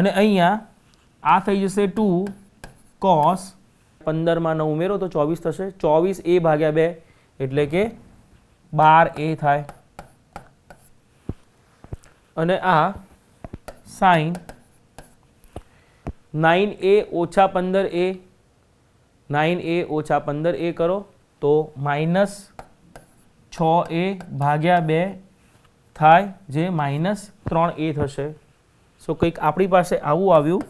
અને અહીંયા આ થઈ જશે ટુ કોસ પંદરમાં નવ ઉમેરો તો ચોવીસ થશે ચોવીસ એ ભાગ્યા બે એટલે કે બાર એ થાય અને આ સાઈન નાઇન એ ઓછા પંદર એ નાઇન એ ઓછા પંદર એ કરો તો માઇનસ છ એ ભાગ્યા બે થાય જે માઇનસ ત્રણ એ થશે સો કંઈક આપણી પાસે આવું આવ્યું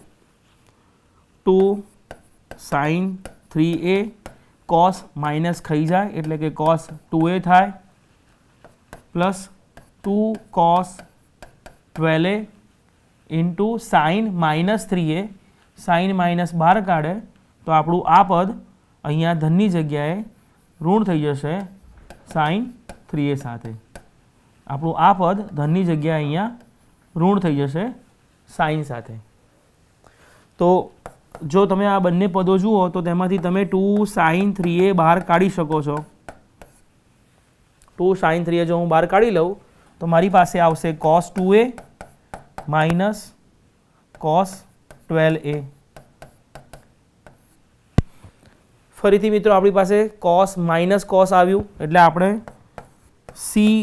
two sine three A cos minus ખાઈ જાય એટલે કે કોસ ટુ એ થાય plus two cos twelve into sine minus three A sine minus બાર કાઢે તો આપણું આ પદ અહીંયા ધનની જગ્યાએ ઋણ થઈ જશે સાઈન થ્રી એ સાથે આપણું આ પદ ધનની જગ્યાએ અહીંયા ઋણ થઈ જશે સાઈન સાથે તો જો તમે આ બંને પદો જુઓ તો તેમાંથી તમે ટુ સાઇન થ્રી એ બહાર કાઢી શકો છો ટુ સાઇન થ્રી એ જો હું બહાર કાઢી લઉં તો મારી પાસે આવશે cos two A minus cos 12a ફરીથી મિત્રો આપણી પાસે કોસ માઇનસ કોસ આવ્યું એટલે આપણે સી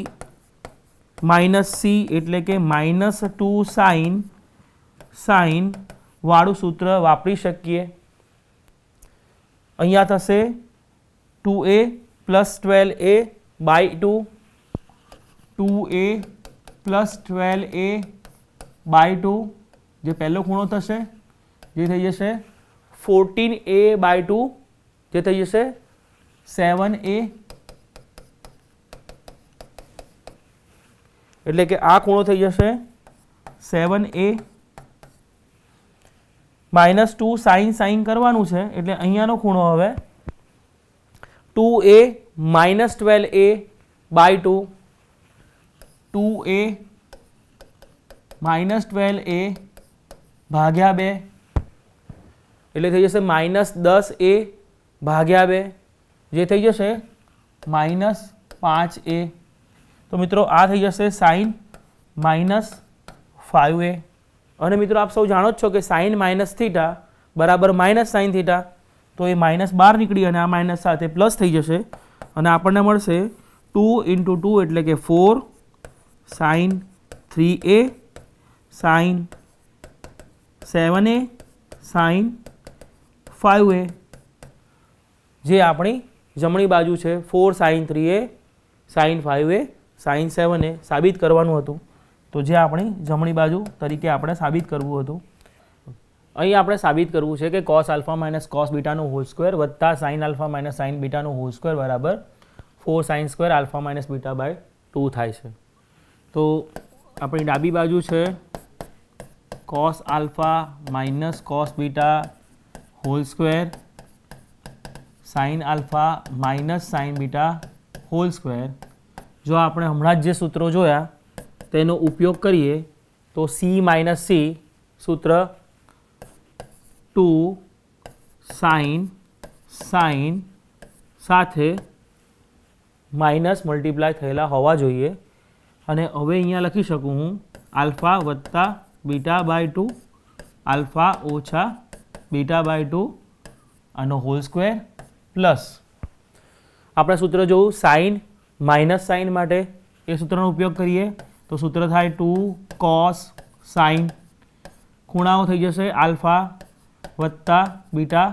માઇનસ સી એટલે કે માઇનસ ટુ સાઇન સાઇન વાળું સૂત્ર વાપરી શકીએ અહીંયા થશે two A plus twelve A by two two A plus twelve A by two જે પહેલો ખૂણો થશે જે થઈ જશે ફોર્ટીન એ બાય ટુ જે થઈ જશે સેવન એ એટલે કે આ ખૂણો થઈ જશે seven A minus two sine sine કરવાનું છે એટલે અહીંયાનો ખૂણો હવે two A minus twelve A by two two A minus twelve A ભાગ્યા બે એટલે થઈ જશે માઇનસ દસ એ ભાગ્યા બે જે થઈ જશે માઇનસ પાંચ એ તો મિત્રો આ થઈ જશે સાઇન માઇનસ ફાઇવ એ અને મિત્રો આપ સૌ જાણો જ છો કે સાઇન માઇનસ થીટા બરાબર માઇનસ સાઇન થીટા તો એ માઇનસ બાર નીકળી અને આ માઇનસ સાથે પ્લસ થઈ જશે અને આપણને મળશે ટુ ઇન્ટુ ટુ એટલે કે four sine three A sine seven A sine five A જે આપણી જમણી બાજુ છે four sine three A sine five A sine seven A સાબિત કરવાનું હતું તો જે આપણી જમણી બાજુ તરીકે આપણે સાબિત કરવું હતું અહીં આપણે સાબિત કરવું છે કે કોસ આલ્ફા માઇનસ કોસ બીટાનું હોલ સ્ક્વેર વત્તા સાઇન આલ્ફા માઇનસ સાઇન બીટાનું હોલ સ્ક્વેર બરાબર four sine square alpha minus beta by two થાય છે તો આપણી ડાબી બાજુ છે cos alpha minus cos beta whole square sine alpha minus sine beta whole square જો આપણે હમણાં જ જે સૂત્રો જોયા તેનો ઉપયોગ કરીએ તો સી માઇનસ સી સૂત્ર ટુ સાઇન સાઇન સાથે માઇનસ મલ્ટીપ્લાય થયેલા હોવા જોઈએ અને હવે અહીંયા લખી શકું હું આલ્ફા વત્તા બીટા બાય ટુ આલ્ફા ઓછા બીટા બાય ટુ આનો હોલ સ્ક્વેર પ્લસ આપણે સૂત્ર જોવું સાઇન માઇનસ સાઇન માટે એ સૂત્રનો ઉપયોગ કરીએ તો સૂત્ર થાય ટુ કોસ સાઇન ખૂણાઓ થઈ જશે આલ્ફા વત્તા બીટા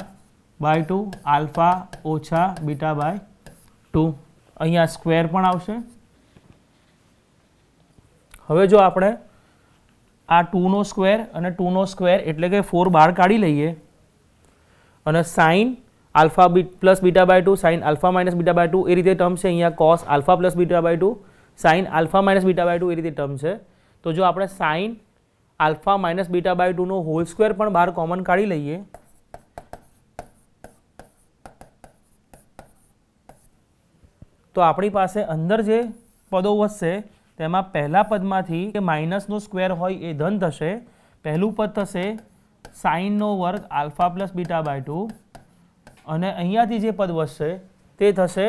બાય ટુ આલ્ફા ઓછા બીટા બાય ટુ અહીંયા સ્ક્વેર પણ આવશે હવે જો આપણે આ ટુનો સ્ક્વેર અને ટુનો સ્ક્વેર એટલે કે ફોર બહાર કાઢી લઈએ અને sine alpha B plus beta by two sine alpha minus beta by two એ રીતે ટર્મ છે અહીંયા cos alpha plus beta by two sine alpha minus beta by two એ રીતે ટર્મ છે તો જો આપણે sine alpha minus beta by ટુનો હોલ સ્ક્વેર પણ બહાર કોમન કાઢી લઈએ તો આપણી પાસે અંદર જે પદો વધશે તેમાં પહેલા પદમાંથી કે માઇનસનો સ્ક્વેર હોય એ ધન થશે પહેલું પદ થશે સાઇનનો વર્ગ alpha plus beta by two અને અહીંયાથી જે પદ વધશે તે થશે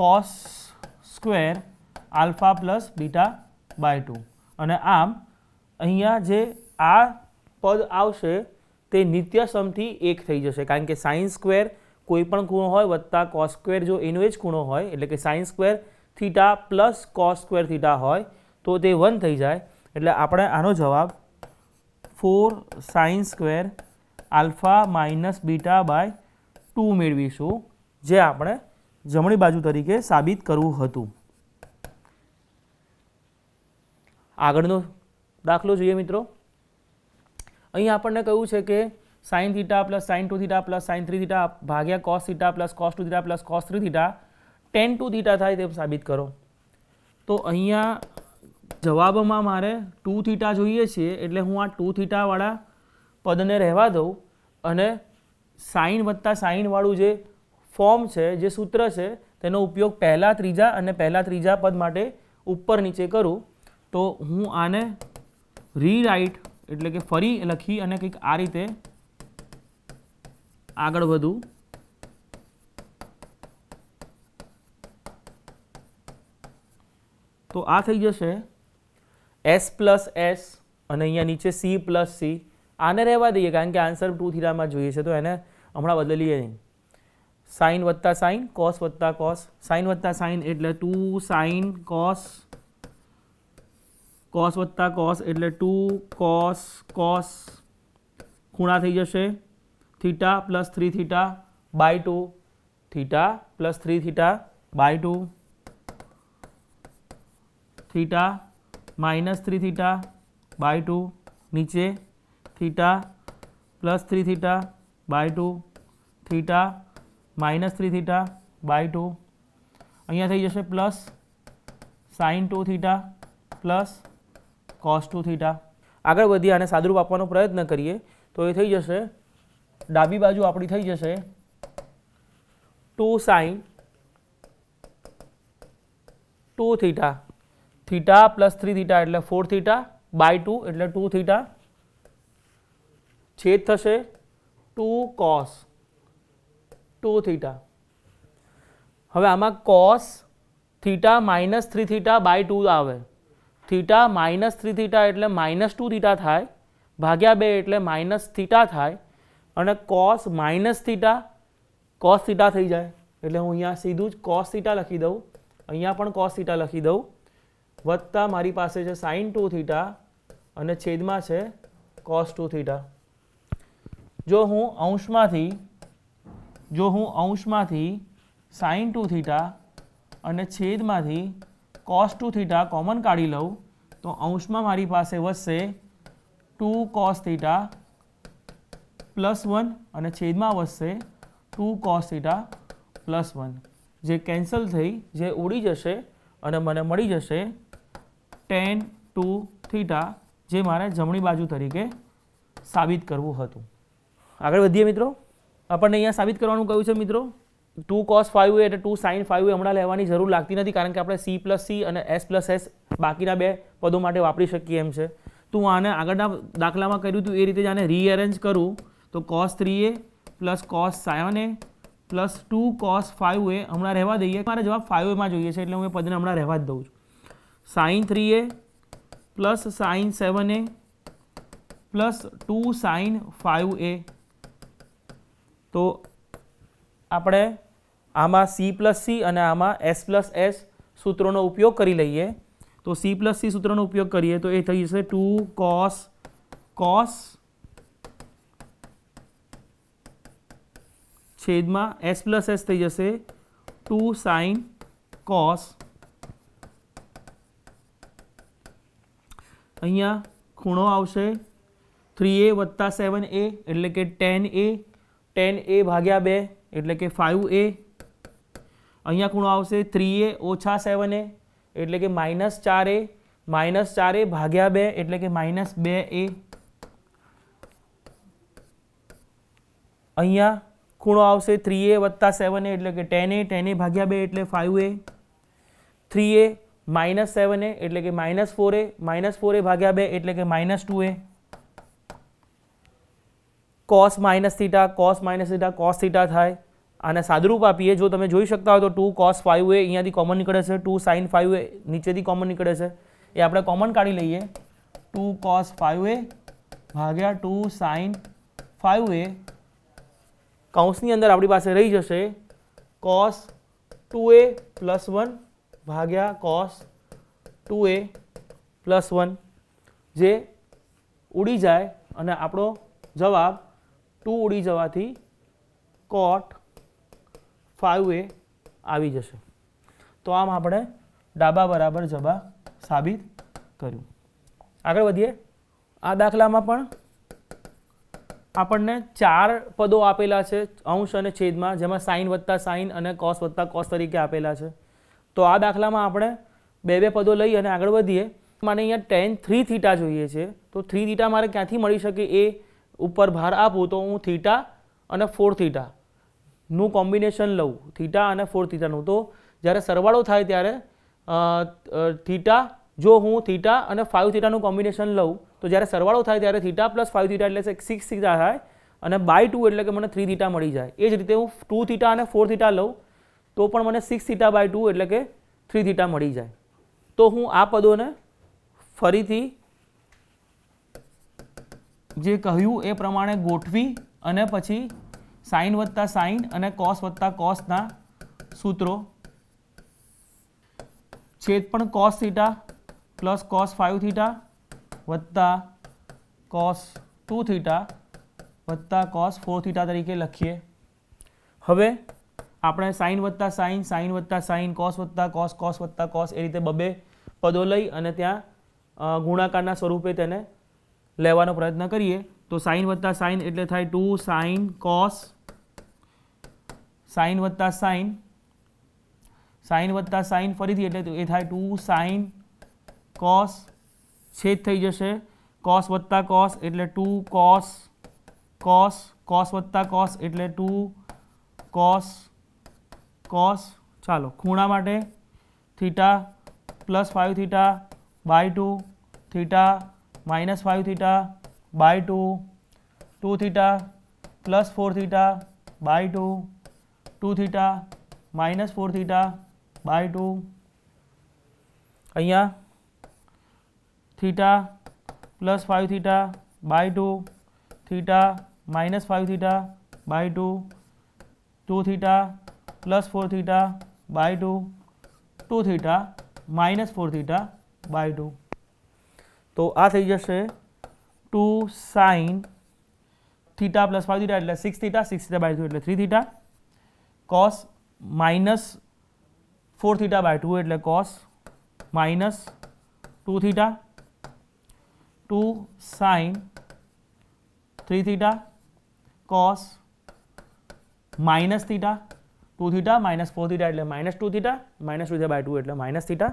cos square alpha plus beta by two અને આમ અહીંયા જે આ પદ આવશે તે નિત્યસમથી એક થઈ જશે કારણ કે સાઇન સ્ક્વેર કોઈપણ ખૂણો હોય વત્તા કોસ સ્ક્વેર જો એનો જ ખૂણો હોય એટલે કે sine square theta plus cos square theta હોય તો તે વન થઈ જાય એટલે આપણે આનો જવાબ four sine square alpha minus beta by two મેળવીશું જે આપણે જમણી બાજુ તરીકે સાબિત કરવું હતું આગળનો દાખલો જોઈએ મિત્રો અહીં આપણને કહ્યું છે કે sine theta plus sine two theta plus sine three theta ભાગ્યા cos theta plus cos two theta plus cos three theta tan two theta થાય તે સાબિત કરો તો અહીંયા જવાબમાં મારે ટુ થીટા જોઈએ છીએ એટલે હું આ ટુ થીટાવાળા પદને રહેવા દઉં અને સાઈન વત્તા સાઈનવાળું જે ફોર્મ છે જે સૂત્ર છે તેનો ઉપયોગ પહેલાં ત્રીજા અને પહેલાં ત્રીજા પદ માટે ઉપર નીચે કરું તો હું આને રીરાઇટ એટલે કે ફરી લખી અને કંઈક આ રીતે આગળ વધું તો આ થઈ જશે એસ પ્લસ એસ અને અહીંયા નીચે સી પ્લસ સી આને રહેવા દઈએ કારણ કે આન્સર ટુ થીટામાં જોઈએ છે તો એને હમણાં બદલીએ નહીં સાઇન વત્તા સાઇન કોસ વત્તા કોસ સાઇન વત્તા સાઇન એટલે ટુ સાઇન કોસ કોસ વત્તા કોસ એટલે ટુ કોસ કોસ ખૂણા થઈ જશે theta plus three theta by two theta plus three theta by two theta minus three theta by two નીચે theta plus three theta by two theta minus three theta by two અહીંયા થઈ જશે plus sine two theta plus cos two theta આગળ વધીએ આને સાદુરૂપ આપવાનો પ્રયત્ન કરીએ તો એ થઈ જશે ડાબી બાજુ આપણી થઈ જશે two sine two theta theta plus three theta એટલે ફોર થીટા બાય ટુ એટલે ટુ થીટા છેદ થશે ટુ કોસ ટુ થીટા હવે આમાં cos theta minus three theta by two આવે થીટા માઇનસ થ્રી થીટા એટલે માઇનસ ટુ થીટા થાય ભાગ્યા બે એટલે માઇનસ થીટા થાય અને cos minus theta cos theta થઈ જાય એટલે હું અહીંયા સીધું જ કોસ થીટા લખી દઉં અહીંયા પણ કોસ થીટા લખી દઉં વત્તા મારી પાસે છે સાઇન ટુ થીટા અને છેદમાં છે કોસ ટુ થીટા જો હું અંશમાંથી જો હું અંશમાંથી સાઇન ટુ થીટા અને છેદમાંથી કોસ ટુ થીટા કોમન કાઢી લઉં તો અંશમાં મારી પાસે વધશે two cos theta plus one અને છેદમાં વધશે two cos theta plus one જે કેન્સલ થઈ જે ઉડી જશે અને મને મળી જશે ટેન ટુ થીટા જે મારે જમણી બાજુ તરીકે સાબિત કરવું હતું આગળ વધીએ મિત્રો આપણને અહીંયા સાબિત કરવાનું કહ્યું છે મિત્રો ટુ કોસ ફાઇવ એટલે ટુ સાઇન ફાઇવ હમણાં લેવાની જરૂર લાગતી નથી કારણ કે આપણે સી પ્લસ સી અને એસ પ્લસ એસ બાકીના બે પદો માટે વાપરી શકીએ એમ છે તો હું આને આગળના દાખલામાં કર્યું હતું એ રીતે જ આને રીએરેન્જ કરું તો cos three A plus cos seven A plus two cos five A હમણાં રહેવા દઈએ મારે જવાબ ફાઇવ એમાં જોઈએ છે એટલે હું એ પદને હમણાં રહેવા જ દઉં છું sin 3a + sin 7a + 2 sin 5a तो આપણે આમાં c + c અને આમાં s + s સૂત્રોનો ઉપયોગ કરી લઈએ તો c + c સૂત્રનો ઉપયોગ કરીએ તો એ થઈ જશે 2 cos cos / s + s થઈ જશે 2 sin cos અહીંયા ખૂણો આવશે થ્રી એ વત્તા સેવન એ એટલે કે ટેન એ ટેન એ ભાગ્યા બે એટલે કે ફાઇવ એ અહીંયા ખૂણો આવશે થ્રી એ ઓછા સેવન એ એટલે કે માઇનસ ચાર એ માઇનસ ચાર એ ભાગ્યા બે એટલે કે માઇનસ બે એ અહીંયા ખૂણો આવશે થ્રી એ વત્તા સેવન એ એટલે કે ટેન એ ટેન એ ભાગ્યા બે એટલે five A three A minus seven A એટલે કે minus four A minus four A ભાગ્યા બે એટલે કે minus two A cos minus theta cos minus theta cos theta થાય અને સાદરૂપ આપીએ જો તમે જોઈ શકતા હોય તો ટુ કોસ ફાઇવ એ અહીંયાથી કોમન નીકળે છે ટુ સાઇન ફાઇવ એ નીચેથી કોમન નીકળે છે એ આપણે કોમન કાઢી લઈએ ટુ કોસ ફાઇવ એ ભાગ્યા ટુ સાઇન ફાઇવ એ કૌંસની અંદર આપણી પાસે રહી જશે cos two A plus one ભાગ્યા cos two A plus one જે ઉડી જાય અને આપણો જવાબ ટુ ઉડી જવાથી કોટ ફાઇવ એ આવી જશે તો આમ આપણે ડાબા બરાબર જવાબ સાબિત કર્યું આગળ વધીએ આ દાખલામાં પણ આપણને ચાર પદો આપેલા છે અંશ અને છેદમાં જેમાં સાઇન વધતા સાઇન અને કોસ વધતા કોસ તરીકે આપેલા છે તો આ દાખલામાં આપણે બે બે પદો લઈ અને આગળ વધીએ મને અહીંયા ટેન થ્રી થીટા જોઈએ છે તો થ્રી થીટા મારે ક્યાંથી મળી શકે એ ઉપર ભાર આપું તો હું થીટા અને ફોર થીટાનું કોમ્બિનેશન લઉં થીટા અને ફોર થીટાનું તો જ્યારે સરવાળો થાય ત્યારે થીટા જો હું થીટા અને ફાઇવ થીટાનું કોમ્બિનેશન લઉં તો જ્યારે સરવાળો થાય ત્યારે થીટા પ્લસ ફાઇવ થીટા એટલે સિક્સ થીટા થાય અને બાય ટુ એટલે કે મને થ્રી થીટા મળી જાય એ જ રીતે હું ટુ થીટા અને ફોર થીટા લઉં તો પણ મને સિક્સ થીટા બાય ટુ એટલે કે થ્રી થીટા મળી જાય તો હું આ પદોને ફરીથી જે કહ્યું એ પ્રમાણે ગોઠવી અને પછી સાઇન વત્તા સાઇન અને કોસ વત્તા કોસના સૂત્રો છેદ પણ cos theta plus cos five theta વત્તા કોસ ટુ થીટા વત્તા કોસ ફોર થીટા તરીકે લખીએ હવે આપણે સાઇન વત્તા સાઇન સાઇન વત્તા સાઇન કોસ વત્તા કોસ કોસ વત્તા કોસ એ રીતે બબે પદો લઈ અને ત્યાં ગુણાકારના સ્વરૂપે તેને લેવાનો પ્રયત્ન કરીએ તો સાઇન વત્તા સાઇન એટલે થાય ટુ સાઇન કોસ સાઇન વત્તા સાઇન સાઇન વત્તા સાઇન ફરીથી એટલે એ થાય ટુ સાઇન કોસ છેદ થઈ જશે કોસ વત્તા કોસ એટલે ટુ કોસ કોસ કોસ વત્તા કોસ એટલે ટુ કોસ કોસ ચાલો ખૂણા માટે theta plus five theta by two theta minus five theta by two two theta plus four theta by two two theta minus four theta by two અહીંયા theta plus five theta by two theta minus five theta by two two theta plus four theta by two two theta minus four theta by to तो आ थी जैसे two sine theta plus five theta एट six theta six theta by two एट three theta cos minus four theta by two एट cos minus two theta two sine three theta cos minus theta two theta minus four theta એટલે minus two theta minus two theta by two એટલે માઇનસ થીટા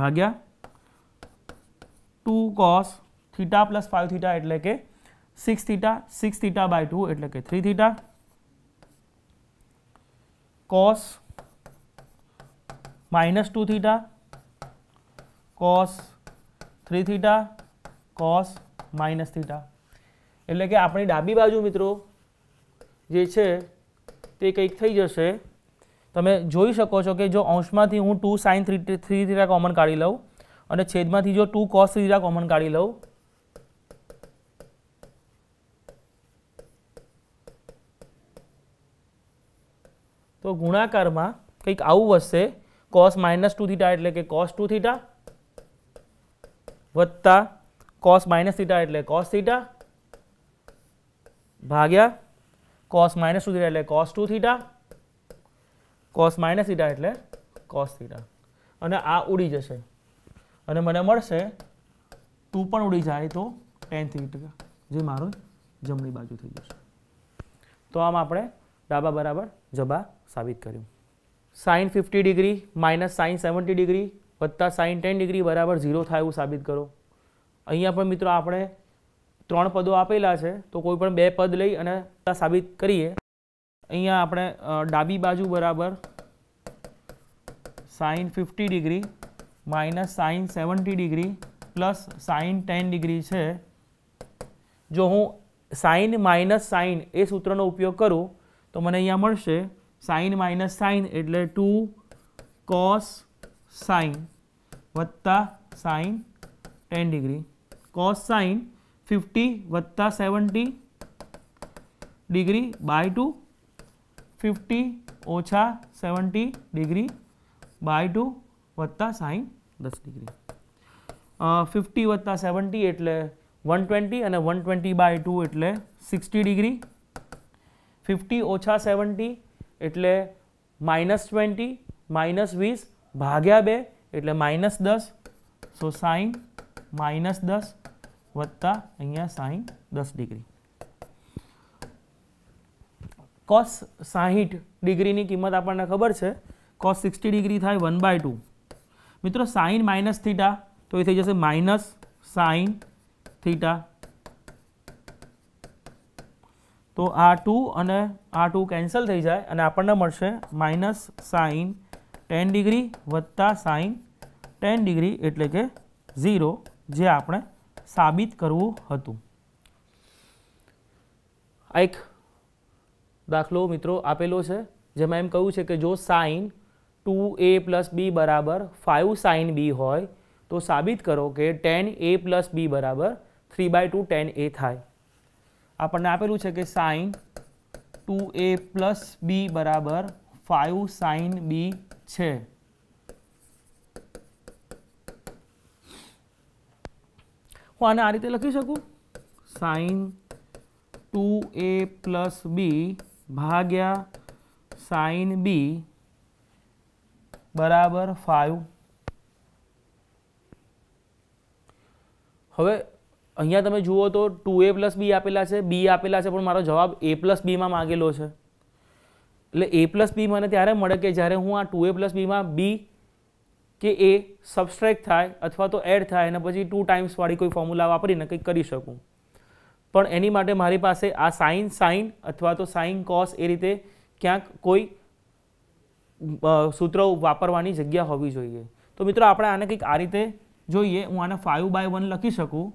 ભાગ્યા two cos theta plus five theta એટલે કે six theta six theta by two એટલે કે three theta cos minus two theta cos three theta cos minus theta એટલે કે આપણી ડાબી બાજુ મિત્રો જે છે તે કંઈક થઈ જશે તમે જોઈ શકો છો કે જો અંશમાંથી હું two sine three three theta common કાઢી લઉં અને છેદમાંથી જો ટુ કોસ થીટા કોમન કાઢી લઉં તો ગુણાકારમાં કંઈક આવું વધશે કોસ માઇનસ ટુ થીટા એટલે કે કોસ ટુ થીટા વત્તા કોસ માઇનસ થીટા એટલે કોસ થીટા ભાગ્યા કોસ માઇનસ ટુ થીટા એટલે cos two theta cos minus theta એટલે કોસ થીટા અને આ ઉડી જશે અને મને મળશે ટુ પણ ઉડી જાય તો ટેન થીટા જે મારું જમણી બાજુ થઈ જશે તો આમ આપણે ડાબા બરાબર જબા સાબિત કર્યું sine fifty degree minus sine seventy degree વત્તા સાઇન ટેન ડિગ્રી બરાબર ઝીરો થાય એવું સાબિત કરો અહીંયા પણ મિત્રો આપણે ત્રણ પદો આપેલા છે તો કોઈ પણ બે પદ લઈ અને સાબિત કરીએ અહીંયા આપણે ડાબી બાજુ બરાબર sine fifty degree minus sine seventy degree plus sine ten degree છે જો હું સાઇન માઇનસ સાઇન એ સૂત્રનો ઉપયોગ કરું તો મને અહીંયા મળશે સાઇન માઇનસ સાઇન એટલે ટુ કોસ સાઇન વત્તા sine ten degree cos sine fifty વત્તા seventy degree by two fifty ઓછા સેવન્ટી ડિગ્રી બાય ટુ વત્તા સાઈન દસ ડિગ્રી ફિફ્ટી વત્તા સેવન્ટી એટલે વન ટ્વેન્ટી અને વન ટ્વેન્ટી બાય ટુ એટલે સિક્સટી ડિગ્રી ફિફ્ટી ઓછા સેવન્ટી એટલે માઇનસ ટ્વેન્ટી માઇનસ વીસ ભાગ્યા બે એટલે માઇનસ દસ સો સાઈન માઇનસ દસ વત્તા અહીંયા સાઈન દસ ડિગ્રી કોસ સાહીઠ ડિગ્રીની કિંમત આપણને ખબર છે કોસ સિક્સટી ડિગ્રી થાય વન બાય ટુ મિત્રો સાઇન માઇનસ થીટા તો એ થઈ જશે માઇનસ સાઇન થીટા તો આ ટુ અને આ ટુ કેન્સલ થઈ જાય અને આપણને મળશે માઇનસ સાઇન ટેન ડિગ્રી વત્તા સાઇન ટેન ડિગ્રી એટલે કે ઝીરો જે આપણે સાબિત કરવું હતું આ એક દાખલો મિત્રો આપેલો છે જેમાં એમ કહ્યું છે કે જો sine two A plus B બરાબર ફાઇવ સાઇન બી હોય તો સાબિત કરો કે ટેન એ પ્લસ બી બરાબર three by two tan A થાય આપણને આપેલું છે કે sine two A plus B બરાબર ફાઇવ સાઇન બી છે હું આને આ રીતે લખી શકું sine two A plus B ભાગ્યા સાઇન બી બરાબર ફાઇવ હવે અહીંયા તમે જુઓ તો ટુ એ પ્લસ બી આપેલા છે બી આપેલા છે પણ મારો જવાબ એ પ્લસ બીમાં માગેલો છે એટલે એ પ્લસ બી મને ત્યારે મળે કે જ્યારે હું આ ટુ એ પ્લસ બીમાં બી કે એ સબસ્ટ્રેક થાય અથવા તો એડ થાય અને પછી ટુ ટાઈમ્સવાળી કોઈ ફોર્મ્યુલા વાપરીને કંઈક કરી શકું પણ એની માટે મારી પાસે આ સાઇન સાઇન અથવા તો સાઇન કોસ એ રીતે ક્યાંક કોઈ સૂત્રો વાપરવાની જગ્યા હોવી જોઈએ તો મિત્રો આપણે આને કંઈક આ રીતે જોઈએ હું આને ફાઇવ બાય વન લખી શકું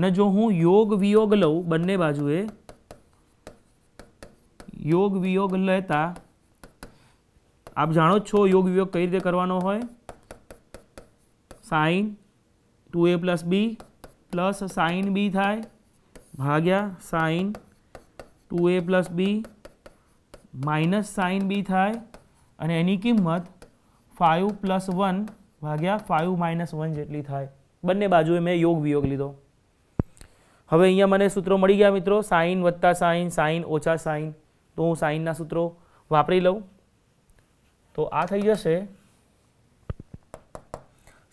અને જો હું યોગ વિયોગ લઉં બંને બાજુએ યોગ વિયોગ લેતા આપ જાણો જ છો યોગ વિયોગ કઈ રીતે કરવાનો હોય sine two A plus B plus sine B થાય ભાગ્યા sine two A plus B minus sine B થાય અને એની કિંમત ફાઇવ પ્લસ વન ભાગ્યા ફાઇવ માઇનસ વન જેટલી થાય બંને બાજુએ મેં યોગ વિયોગ લીધો હવે અહીંયા મને સૂત્રો મળી ગયા મિત્રો સાઇન વત્તા સાઇન સાઇન ઓછા સાઇન તો હું સાઇનના સૂત્રો વાપરી લઉં તો આ થઈ જશે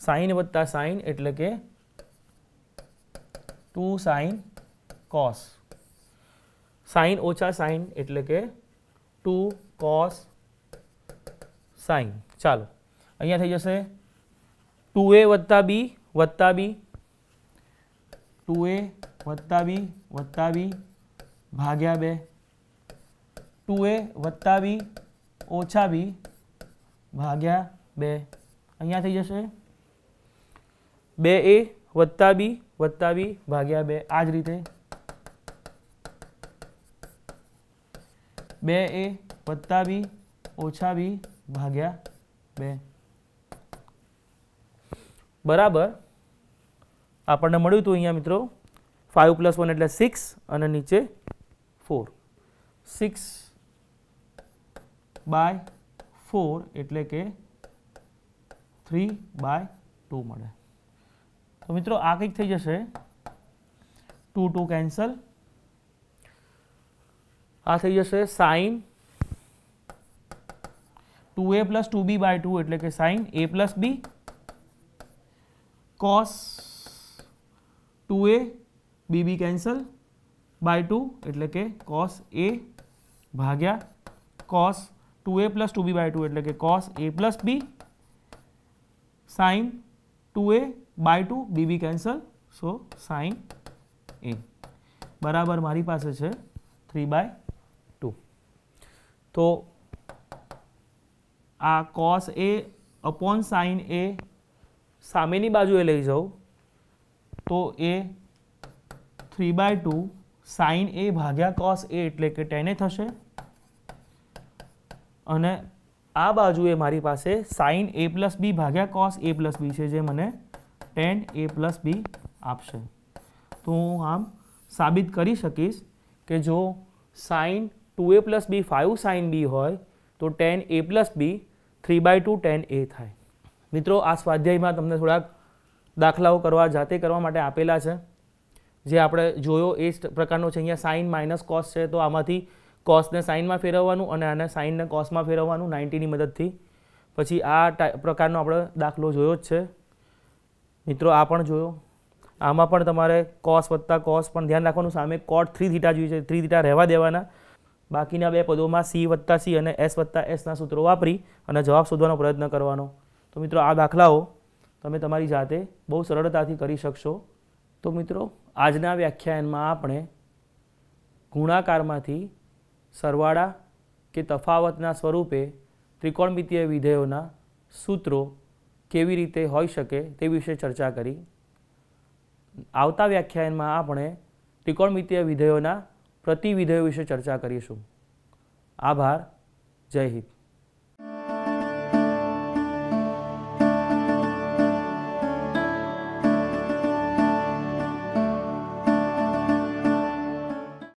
સાઇન વત્તા સાઇન એટલે કે two sine cos sin ocha sin એટલે કે 2 cos sin ચાલો અહીંયા થઈ જશે 2a + b + b 2a + b + b ભાગ્યા 2 2a + b - b ભાગ્યા 2 અહીંયા થઈ જશે 2a + b + b ભાગ્યા 2 આ જ રીતે બે એ વત્તા બી ઓછા બી ભાગ્યા બે બરાબર આપણને મળ્યું હતું અહીંયા મિત્રો ફાઇવ પ્લસ વન એટલે સિક્સ અને નીચે ફોર સિક્સ બાય ફોર એટલે કે થ્રી બાય ટુ મળે તો મિત્રો આ કંઈક થઈ જશે ટુ ટુ કેન્સલ आ थी जैसे sine two A plus two B by two at sine A plus B cos two A B B cancel by two at के कोस ए भाग्या cos two A plus two B by two at के cos A plus B sine two A by two B B cancel so sine A बराबर मरी पास है थ्री बाय તો આ cos A upon sine A સામેની બાજુએ લઈ જાઉં તો એ three by two sine A ભાગ્યા કોસ એ એટલે કે ટેને થશે અને આ બાજુએ મારી પાસે સાઇન એ પ્લસ બી ભાગ્યા કોસ એ પ્લસ બી છે જે મને ટેન એ પ્લસ બી આપશે તો હું આમ સાબિત કરી શકીશ કે જો sine two A plus B five sine B હોય તો tan A plus B three by two tan A થાય મિત્રો આ સ્વાધ્યાયમાં તમને થોડાક દાખલાઓ કરવા જાતે કરવા માટે આપેલા છે જે આપણે જોયો એ જ પ્રકારનો છે અહીંયા સાઇન માઇનસ કોસ છે તો આમાંથી કોસને સાઇનમાં ફેરવવાનું અને આને સાઇનને કોસમાં ફેરવવાનું નાઇન્ટીની મદદથી પછી આ પ્રકારનો આપણે દાખલો જોયો જ છે મિત્રો આ પણ જોયો આમાં પણ તમારે કોસ વત્તા કોસ પણ ધ્યાન રાખવાનું સામે કોટ થ્રી થીટા જોઈએ છે થ્રી થીટા રહેવા દેવાના બાકીના બે પદોમાં સી વત્તા સી અને એસ વત્તા એસના સૂત્રો વાપરી અને જવાબ શોધવાનો પ્રયત્ન કરવાનો તો મિત્રો આ દાખલાઓ તમે તમારી જાતે બહુ સરળતાથી કરી શકશો તો મિત્રો આજના વ્યાખ્યાનમાં આપણે ગુણાકારમાંથી સરવાળા કે તફાવતના સ્વરૂપે ત્રિકોણમિતીય વિધેયોના સૂત્રો કેવી રીતે હોઈ શકે તે વિશે ચર્ચા કરી આવતા વ્યાખ્યાનમાં આપણે ત્રિકોણમિતીય વિધેયોના પ્રતિ વિધેયો વિશે ચર્ચા કરીશું આભાર જય હિન્દ